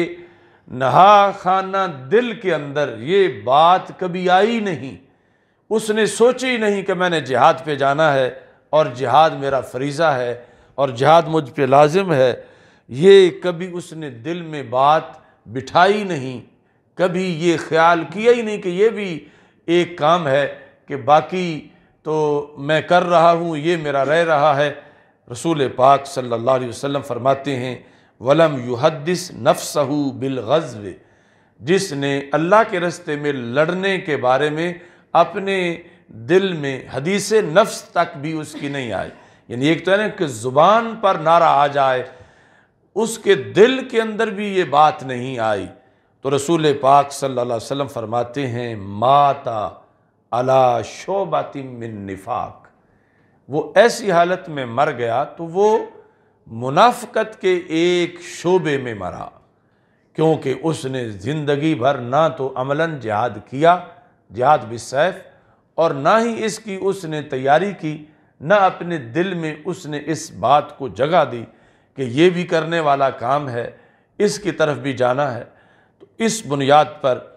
नहा खाना दिल के अंदर ये बात कभी आई नहीं उसने सोची ही नहीं कि मैंने जिहाद पे जाना है और जिहाद मेरा फरीज़ा है और जिहाद मुझ पे लाजिम है ये कभी उसने दिल में बात बिठाई नहीं कभी ये ख्याल किया ही नहीं कि ये भी एक काम है कि बाकी तो मैं कर रहा हूँ ये मेरा रह रहा है रसूल पाक सल्लल्लाहु अलैहि वसल्लम फरमाते हैं वलम युहदस बिल गजब जिसने अल्लाह के रस्ते में लड़ने के बारे में अपने दिल में हदीस नफ्स तक भी उसकी नहीं आए यानी एक तो है ना कि ज़ुबान पर नारा आ जाए उसके दिल के अंदर भी ये बात नहीं आई तो रसूल पाक सल्लल्लाहु अलैहि वसल्लम फरमाते हैं माता अला शोबातिम मिन निफाक वो ऐसी हालत में मर गया तो वो मुनाफ़त के एक शोबे में मरा क्योंकि उसने ज़िंदगी भर ना तो अमलन जहाद किया जहाद बिसैफ और ना ही इसकी उसने तैयारी की ना अपने दिल में उसने इस बात को जगह दी कि ये भी करने वाला काम है इसकी तरफ भी जाना है तो इस बुनियाद पर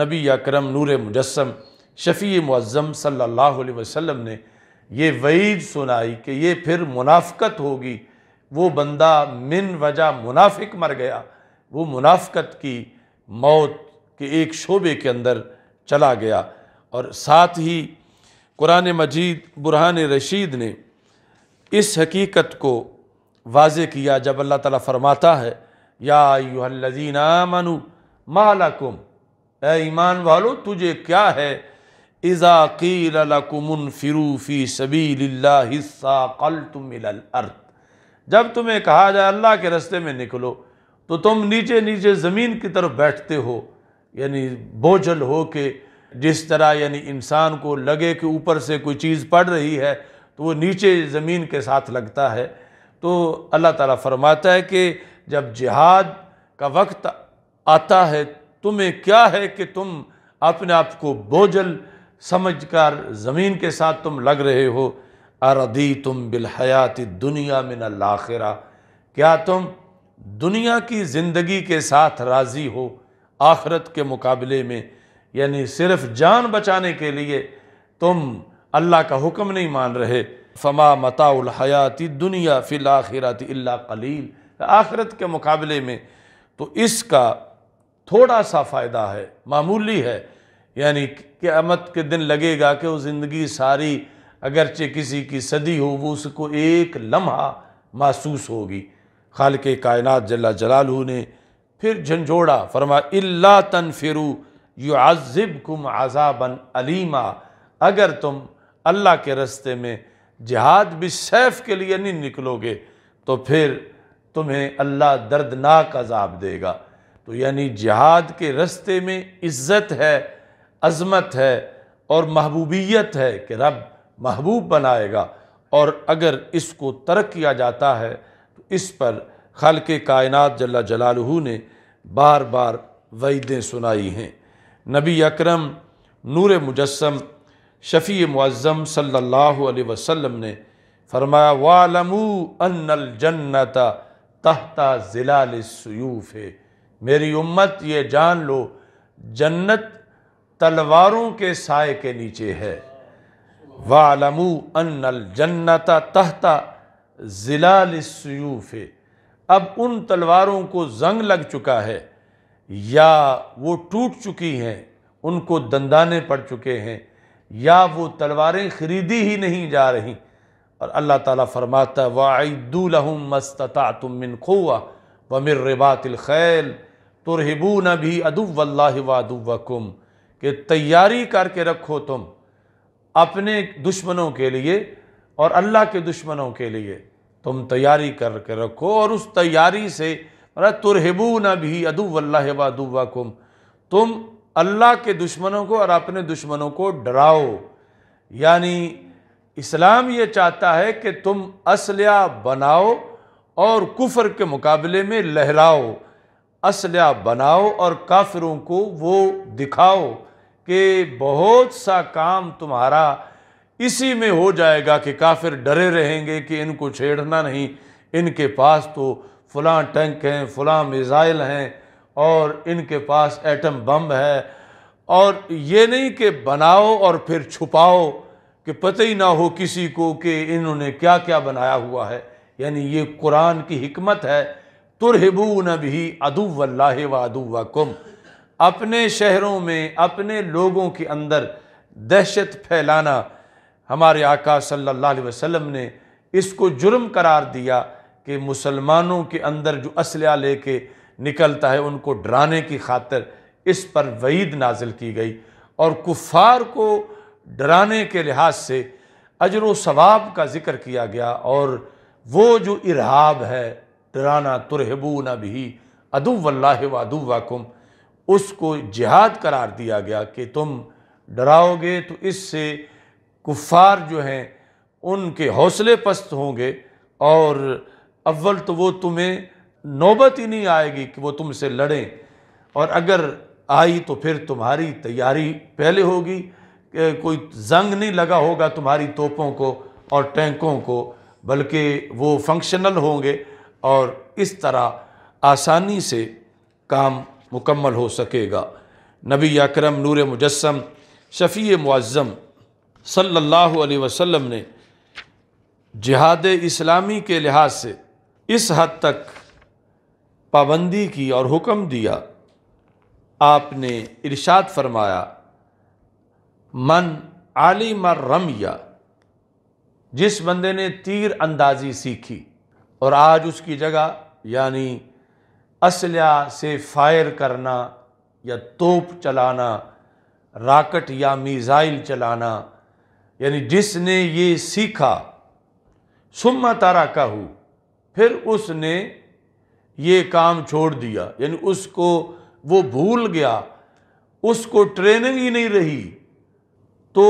नबी अकरम नूर मुजस्म शफ़ी मुज़म सल्लल्लाहु अलैहि वसल्लम ने ये वईद सुनाई कि ये फिर मुनाफ़त होगी वो बंदा मिन वजह मुनाफिक मर गया वो मुनाफ़त की मौत के एक शोबे के अंदर चला गया और साथ ही कुरान मजीद बुरहान रशीद ने इस हकीकत को वाज किया जब अल्लाह ताला फरमाता है या यादीना मनु मालकुम ए ईमान वालों तुझे क्या है इज़ा क़ीलकुमन फ़िरूफ़ी सबील्लाकल तुम अर्थ जब तुम्हें कहा जाए अल्लाह के रस्ते में निकलो तो तुम नीचे नीचे ज़मीन की तरफ बैठते हो यानी बोझल हो के जिस तरह यानी इंसान को लगे कि ऊपर से कोई चीज़ पड़ रही है तो वो नीचे ज़मीन के साथ लगता है तो अल्लाह ताला फरमाता है कि जब जिहाद का वक्त आता है तुम्हें क्या है कि तुम अपने आप को बोझल समझ कर ज़मीन के साथ तुम लग रहे हो अरदी तुम बिलहयात दुनिया न आखिरा क्या तुम दुनिया की ज़िंदगी के साथ राज़ी हो आखरत के मुकाबले में यानी सिर्फ जान बचाने के लिए तुम अल्लाह का हुक्म नहीं मान रहे फमा मताउल हयाती दुनिया फ़िल आखिरत अल्ला कलील आखिरत के मुकाबले में तो इसका थोड़ा सा फ़ायदा है मामूली है यानी क़्यामत के दिन लगेगा कि वो ज़िंदगी सारी अगरचे किसी की सदी हो वो उसको एक लम्हा महसूस होगी खाल के कायनात जल्ला जलालू ने फिर झंझोड़ा फरमा तन फिरू यु आज़िब कुम आज़ाबन अलीमा अगर तुम अल्लाह के रस्ते में जिहाद भी सैफ के लिए नहीं निकलोगे तो फिर तुम्हें अल्लाह दर्दनाक अजाब देगा तो यानी जिहाद के रस्ते में इज़्ज़त है अज़मत है और महबूबियत है कि रब महबूब बनाएगा और अगर इसको तर्क किया जाता है तो इस पर खल के कायनत जल्ला जलालहू ने बार बार वईदें सुनाई हैं नबी अकरम नूर मुजस्म शफ़ी मज़म सल्ला वसम ने फरमाया वालमू अनल जन्नत तहता ज़िलालसूफ़ है मेरी उम्मत ये जान लो जन्नत तलवारों के साय के नीचे है वालमू अनल जन्नत तहता ज़िलालसूफ़ है अब उन तलवारों को जंग लग चुका है या वो टूट चुकी हैं उनको दंदाने पड़ चुके हैं या वो तलवारें खरीदी ही नहीं जा रही और अल्लाह ताला फरमाता वाइदुलहम मस्तता तुम मिन खुआ व मिर रिबातिल खैल तुरहिबू न भी अदुवल्ला वकुम कि तैयारी करके रखो तुम अपने दुश्मनों के लिए और अल्लाह के दुश्मनों के लिए तुम तैयारी करके रखो और उस तैयारी से मतलब तुरहिबू न भी अदुवल्ला तुम अल्लाह के दुश्मनों को और अपने दुश्मनों को डराओ यानी इस्लाम ये चाहता है कि तुम असलिया बनाओ और कुफर के मुकाबले में लहराओ असलिया बनाओ और काफिरों को वो दिखाओ कि बहुत सा काम तुम्हारा इसी में हो जाएगा कि काफिर डरे रहेंगे कि इनको छेड़ना नहीं इनके पास तो फलां टैंक हैं फलां मिज़ाइल हैं और इनके पास एटम बम है और ये नहीं कि बनाओ और फिर छुपाओ कि पता ही ना हो किसी को कि इन्होंने क्या क्या बनाया हुआ है यानी ये कुरान की हमत है तुरहबू नबी अदुवल्ला व अदुवकुम अपने शहरों में अपने लोगों के अंदर दहशत फैलाना हमारे आका सल्लल्लाहु अलैहि वसल्लम ने इसको जुर्म करार दिया कि मुसलमानों के अंदर जो असलिया लेके निकलता है उनको डराने की खातर इस पर वईद नाजिल की गई और कुफार को डराने के लिहाज से अजर सवाब का ज़िक्र किया गया और वो जो इरहाब है डराना तुरहबू न भी व वदु वाकुम उसको जिहाद करार दिया गया कि तुम डराओगे तो इससे कुफार जो हैं उनके हौसले पस्त होंगे और अव्वल तो वो तुम्हें नौबत ही नहीं आएगी कि वो तुमसे लड़ें और अगर आई तो फिर तुम्हारी तैयारी पहले होगी कोई जंग नहीं लगा होगा तुम्हारी तोपों को और टैंकों को बल्कि वो फंक्शनल होंगे और इस तरह आसानी से काम मुकम्मल हो सकेगा नबी अकरम नूर मुजस्म शफ़ी मुआज़म सल्लल्लाहु अलैहि वसल्लम ने जिहाद इस्लामी के लिहाज से इस हद तक पाबंदी की और हुक्म दिया आपने इरशाद फरमाया मन रम रमिया जिस बंदे ने तीर अंदाजी सीखी और आज उसकी जगह यानी असलिया से फायर करना या तोप चलाना राकेट या मिज़ाइल चलाना यानी जिसने ये सीखा सुम्मा तारा काहू फिर उसने ये काम छोड़ दिया यानी उसको वो भूल गया उसको ट्रेनिंग ही नहीं रही तो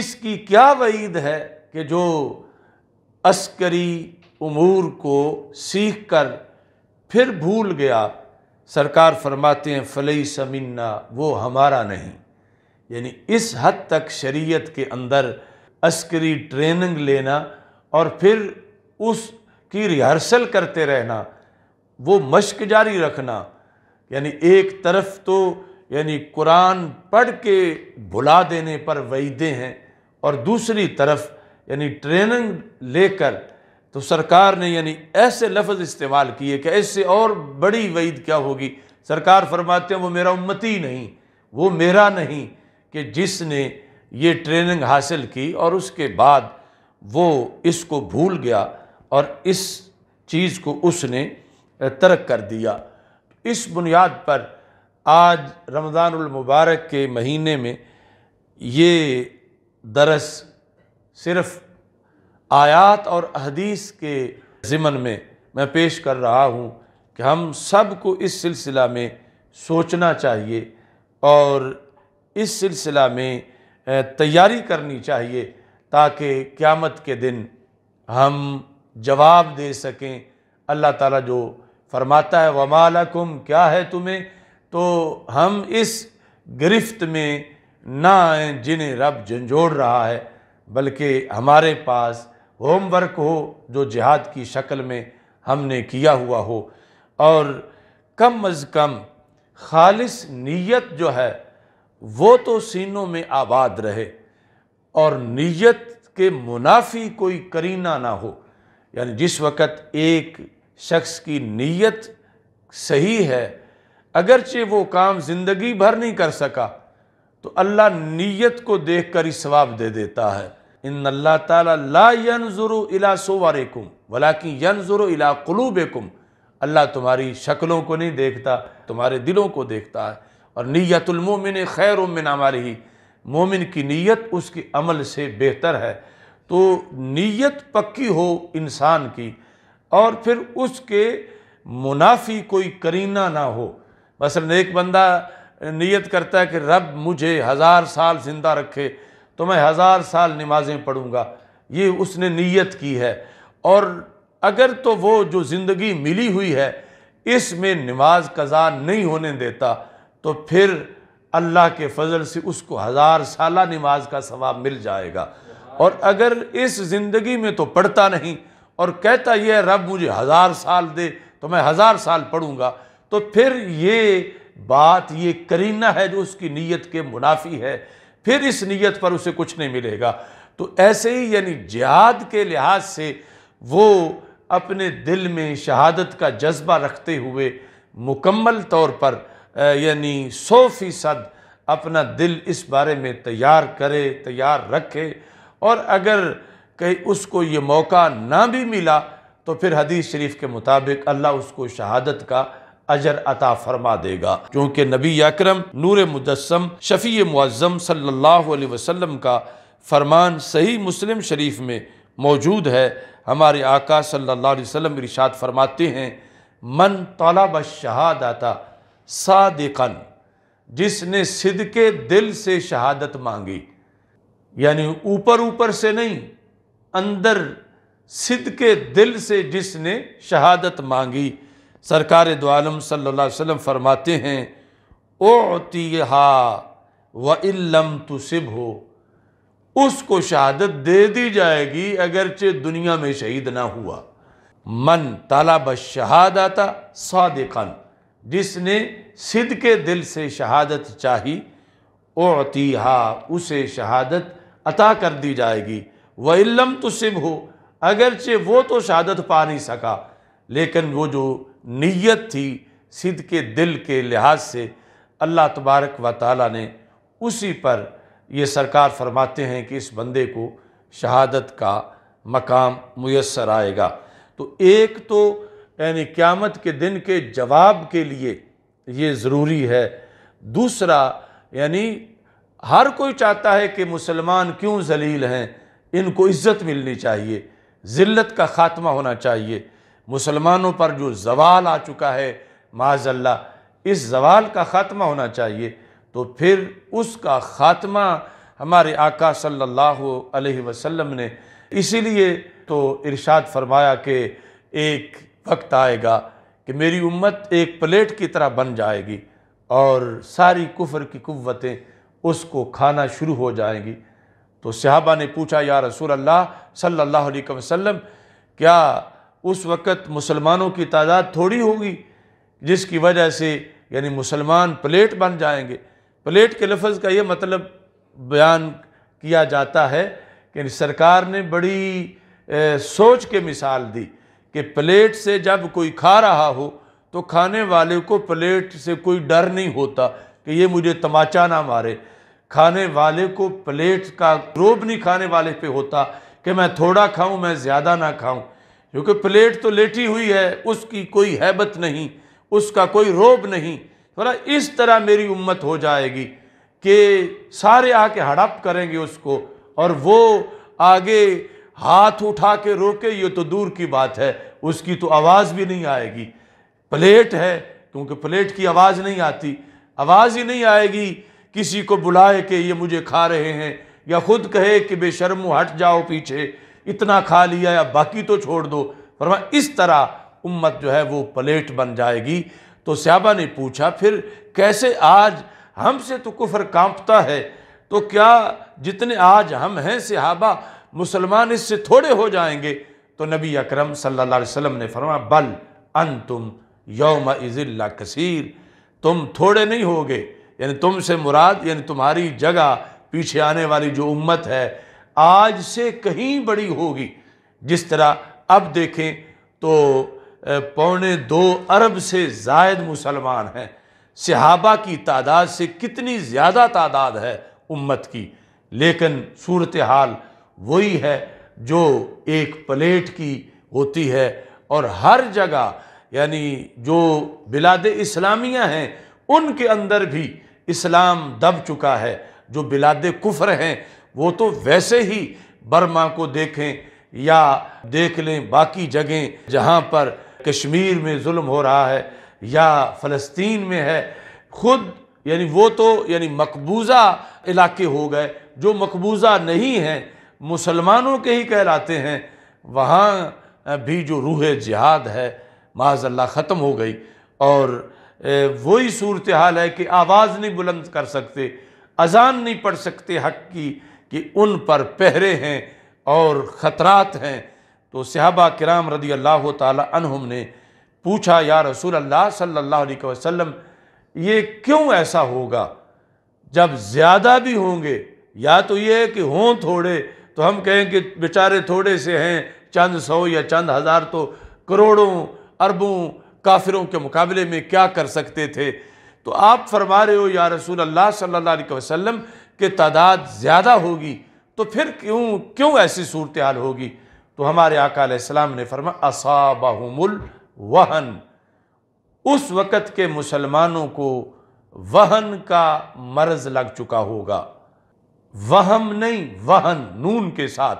इसकी क्या वईद है कि जो अस्करी उमूर को सीख कर फिर भूल गया सरकार फरमाते हैं फलई समीना वो हमारा नहीं यानी इस हद तक शरीयत के अंदर अस्करी ट्रेनिंग लेना और फिर उसकी रिहर्सल करते रहना वो मश्क जारी रखना यानी एक तरफ तो यानी कुरान पढ़ के भुला देने पर वहीदे हैं और दूसरी तरफ यानी ट्रेनिंग लेकर तो सरकार ने यानी ऐसे लफ्ज़ इस्तेमाल किए कि ऐसे और बड़ी वईद क्या होगी सरकार फरमाते हैं वो मेरा उम्मती नहीं वो मेरा नहीं कि जिसने ये ट्रेनिंग हासिल की और उसके बाद वो इसको भूल गया और इस चीज़ को उसने तर्क कर दिया इस बुनियाद पर आज रमज़ानमबारक के महीने में ये दरस सिर्फ़ आयात और अहदीस के ज़िमन में मैं पेश कर रहा हूँ कि हम सब को इस सिलसिला में सोचना चाहिए और इस सिलसिला में तैयारी करनी चाहिए ताकि क़्यामत के दिन हम जवाब दे सकें अल्लाह ताला जो फरमाता है वमालकुम क्या है तुम्हें तो हम इस गिरफ्त में ना आए जिन्हें रब झंझोड़ रहा है बल्कि हमारे पास होमवर्क हो जो जिहाद की शक्ल में हमने किया हुआ हो और कम अज़ कम खालिस नीयत जो है वो तो सीनों में आबाद रहे और नीयत के मुनाफी कोई करीना ना हो यानी जिस वक़्त एक शख्स की नीयत सही है अगरचे वो काम ज़िंदगी भर नहीं कर सका तो अल्लाह नीयत को देख कर ही सवाब दे देता है इन अल्लाह ताला ला यनजुरु इला सोवारकुम वलाकिन यनजुरु इला अल्लाह तुम्हारी शक्लों को नहीं देखता तुम्हारे दिलों को देखता है और नीयतुलमोमिन खैर उमिन हमारी मोमिन की नीयत उसके अमल से बेहतर है तो नीयत पक्की हो इंसान की और फिर उसके मुनाफी कोई करीना ना हो मसलन एक बंदा नियत करता है कि रब मुझे हज़ार साल ज़िंदा रखे तो मैं हज़ार साल नमाज़ें पढ़ूँगा ये उसने नियत की है और अगर तो वो जो ज़िंदगी मिली हुई है इसमें नमाज कज़ा नहीं होने देता तो फिर अल्लाह के फजल से उसको हज़ार साल नमाज का सवाब मिल जाएगा और अगर इस ज़िंदगी में तो पढ़ता नहीं और कहता यह रब मुझे हज़ार साल दे तो मैं हज़ार साल पढ़ूँगा तो फिर ये बात ये करीना है जो उसकी नीयत के मुनाफी है फिर इस नीयत पर उसे कुछ नहीं मिलेगा तो ऐसे ही यानी जिहाद के लिहाज से वो अपने दिल में शहादत का जज्बा रखते हुए मुकम्मल तौर पर यानी सौ फ़ीसद अपना दिल इस बारे में तैयार करे तैयार रखे और अगर कहीं उसको ये मौका ना भी मिला तो फिर हदीस शरीफ के मुताबिक अल्लाह उसको शहादत का अजर अता फरमा देगा क्योंकि नबी अक्रम नूर मुजस्म शफ़ी मुआज़म सल्लल्लाहु अलैहि वसल्लम का फरमान सही मुस्लिम शरीफ में मौजूद है हमारे आका सल्लल्लाहु अलैहि वसल्लम इरशाद फरमाते हैं मन तलब शहादता सादिकन जिसने सिद के दिल से शहादत मांगी यानी ऊपर ऊपर से नहीं अंदर सिद्ध के दिल से जिसने शहादत मांगी सरकार दो आलम सल्लल्लाहु अलैहि वसल्लम फरमाते हैं ओती हा व इलम सिब हो उसको शहादत दे दी जाएगी अगरचे दुनिया में शहीद ना हुआ मन तालाब शहादता खन जिसने सिद के दिल से शहादत चाही ओती हा उसे शहादत अता कर दी जाएगी व तो सिब हो अगरचे वो तो शहादत पा नहीं सका लेकिन वो जो नीयत थी सिद के दिल के लिहाज से अल्लाह तबारक व ताली ने उसी पर ये सरकार फरमाते हैं कि इस बंदे को शहादत का मकाम मैसर आएगा तो एक तो यानी क़्यामत के दिन के जवाब के लिए ये ज़रूरी है दूसरा यानी हर कोई चाहता है कि मुसलमान क्यों जलील हैं इनको इज़्ज़त मिलनी चाहिए ज़िल्त का ख़ात्मा होना चाहिए मुसलमानों पर जो जवाल आ चुका है माजल्ला इस जवाल का ख़ात्मा होना चाहिए तो फिर उसका ख़ात्मा हमारे आका सल्लल्लाहु अलैहि वसल्लम ने इसीलिए तो इरशाद फरमाया कि एक वक्त आएगा कि मेरी उम्मत एक प्लेट की तरह बन जाएगी और सारी कुफर की कुतें उसको खाना शुरू हो जाएंगी तो सहाबा ने पूछा या रसूल अल्लाह सल्लल्लाहु अलैहि वसल्लम क्या उस वक़्त मुसलमानों की तादाद थोड़ी होगी जिसकी वजह से यानी मुसलमान प्लेट बन जाएंगे प्लेट के लफ्ज़ का ये मतलब बयान किया जाता है कि सरकार ने बड़ी ए, सोच के मिसाल दी कि प्लेट से जब कोई खा रहा हो तो खाने वाले को प्लेट से कोई डर नहीं होता कि ये मुझे तमाचा ना मारे खाने वाले को प्लेट का रोब नहीं खाने वाले पे होता कि मैं थोड़ा खाऊं मैं ज़्यादा ना खाऊं क्योंकि प्लेट तो लेटी हुई है उसकी कोई हैबत नहीं उसका कोई रोब नहीं बोला इस तरह मेरी उम्मत हो जाएगी कि सारे आके हड़प करेंगे उसको और वो आगे हाथ उठा के रोके ये तो दूर की बात है उसकी तो आवाज़ भी नहीं आएगी प्लेट है क्योंकि प्लेट की आवाज़ नहीं आती आवाज़ ही नहीं आएगी किसी को बुलाए कि ये मुझे खा रहे हैं या ख़ुद कहे कि बेशर्म हट जाओ पीछे इतना खा लिया या बाकी तो छोड़ दो फरमा इस तरह उम्मत जो है वो प्लेट बन जाएगी तो सहाबा ने पूछा फिर कैसे आज हमसे तो कुफर कांपता है तो क्या जितने आज हम हैं सहाबा मुसलमान इससे थोड़े हो जाएंगे तो नबी अकरम सल्लल्लाहु अलैहि वसल्लम ने फरमा बल अन तुम यौम इज़िल्ला कसीर तुम थोड़े नहीं होगे यानी तुम से मुराद यानी तुम्हारी जगह पीछे आने वाली जो उम्मत है आज से कहीं बड़ी होगी जिस तरह अब देखें तो पौने दो अरब से जायद मुसलमान हैं सहाबा की तादाद से कितनी ज़्यादा तादाद है उम्मत की लेकिन सूरत हाल वही है जो एक प्लेट की होती है और हर जगह यानी जो बिलाद इस्लामिया हैं उनके अंदर भी इस्लाम दब चुका है जो बिलाद कुफर हैं वो तो वैसे ही बर्मा को देखें या देख लें बाकी जगह जहाँ पर कश्मीर में जुल्म हो रहा है या फ़लस्तीन में है खुद यानी वो तो यानी मकबूज़ा इलाके हो गए जो मकबूज़ा नहीं हैं मुसलमानों के ही कहलाते हैं वहाँ भी जो रूह जिहाद है माजल्ला ख़त्म हो गई और वही सूरत हाल है कि आवाज़ नहीं बुलंद कर सकते अजान नहीं पढ़ सकते हक की कि उन पर पहरे हैं और ख़तरात हैं तो सहाबा कराम रदी अल्लाह तहम ने पूछा या रसूल अल्लाह सल्ला वसम ये क्यों ऐसा होगा जब ज़्यादा भी होंगे या तो ये कि हों थोड़े तो हम कहें कि बेचारे थोड़े से हैं चंद सौ या चंद हज़ार तो करोड़ों अरबों काफिरों के मुकाबले में क्या कर सकते थे तो आप फरमा रहे हो या रसूल अल्लाह सल्लल्लाहु अलैहि वसल्लम के तादाद ज़्यादा होगी तो फिर क्यों क्यों ऐसी सूरत हाल होगी तो हमारे आकाम ने फरमा असाबाहमुल वहन उस वक़्त के मुसलमानों को वहन का मर्ज लग चुका होगा वहम नहीं वहन नून के साथ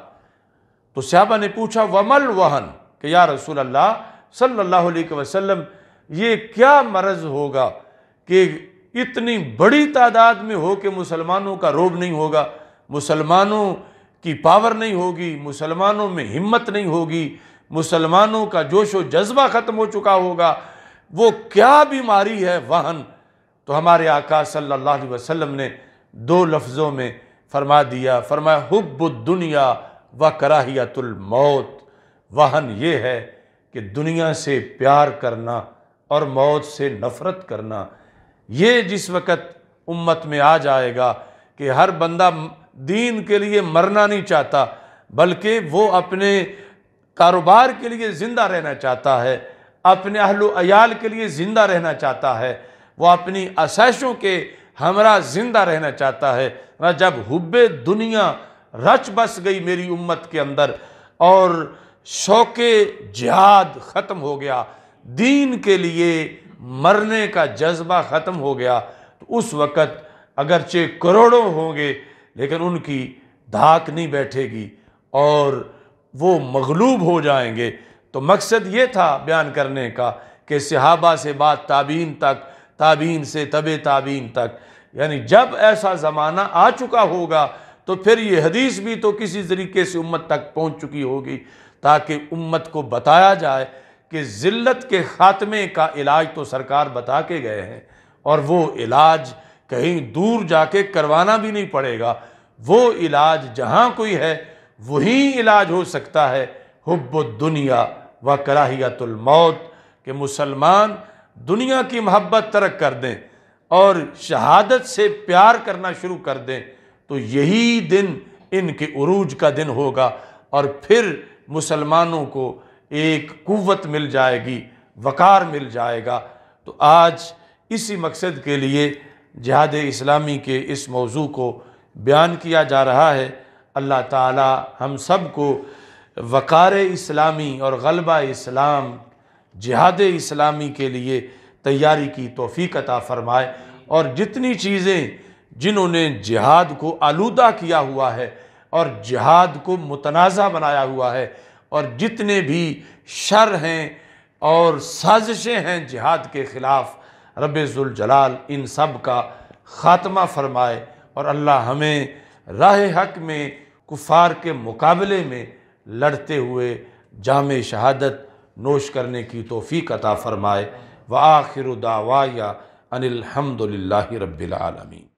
तो सहाबा ने पूछा वमल वहन कि या रसूल अल्लाह सल्लल्लाहु अलैहि वसल्लम ये क्या मर्ज़ होगा कि इतनी बड़ी तादाद में हो के मुसलमानों का रोब नहीं होगा मुसलमानों की पावर नहीं होगी मुसलमानों में हिम्मत नहीं होगी मुसलमानों का जोश व जज्बा ख़त्म हो चुका होगा वो क्या बीमारी है वाहन तो हमारे आका सल्लल्लाहु अलैहि वसल्लम ने दो लफ्ज़ों में फरमा दिया फरमाया हुब्बुद्दुनिया व कराहियतुल मौत वहन ये है कि दुनिया से प्यार करना और मौत से नफ़रत करना ये जिस वक़्त उम्मत में आ जाएगा कि हर बंदा दीन के लिए मरना नहीं चाहता बल्कि वो अपने कारोबार के लिए ज़िंदा रहना चाहता है अपने अहल अयाल के लिए ज़िंदा रहना चाहता है वो अपनी आशाइशों के हमरा ज़िंदा रहना चाहता है ना जब हुब्बे दुनिया रच बस गई मेरी उम्मत के अंदर और शौक जिहाद ख़त्म हो गया दीन के लिए मरने का जज्बा ख़त्म हो गया तो उस वक़्त अगरचे करोड़ों होंगे लेकिन उनकी धाक नहीं बैठेगी और वो मगलूब हो जाएंगे तो मकसद ये था बयान करने का कि सिहाबा से बात ताबीन तक ताबीन से तब ताबीन तक यानी जब ऐसा ज़माना आ चुका होगा तो फिर ये हदीस भी तो किसी तरीके से उम्मत तक पहुंच चुकी होगी ताकि उम्मत को बताया जाए कि ज़िल्त के ख़ात्मे का इलाज तो सरकार बता के गए हैं और वो इलाज कहीं दूर जाके करवाना भी नहीं पड़ेगा वो इलाज जहाँ कोई है वही इलाज हो सकता है हब्ब दुनिया व कराहियतुलमौत के मुसलमान दुनिया की महब्बत तरक कर दें और शहादत से प्यार करना शुरू कर दें तो यही दिन इनके उरूज का दिन होगा और फिर मुसलमानों को एक कुत मिल जाएगी वक़ार मिल जाएगा तो आज इसी मकसद के लिए जहाद इस्लामी के इस मौजू को बयान किया जा रहा है अल्लाह ताला हम सब को वक़ार इस्लामी और गलबा इस्लाम जहाद इस्लामी के लिए तैयारी की तोफ़ी अता फ़रमाए और जितनी चीज़ें जिन्होंने जिहाद को आलूदा किया हुआ है और जहाद को मुतनाज़ा बनाया हुआ है और जितने भी शर हैं और साजिशें हैं जिहाद के ख़िलाफ़ रबाल इन सब का ख़ात्मा फ़रमाए और अल्लाह हमें राह हक में कुफार के मुकाबले में लड़ते हुए जाम शहादत नोश करने की तोफ़ी अता फ़रमाए व आखिर दावा या अनिलहमदिल्ला रबालमीन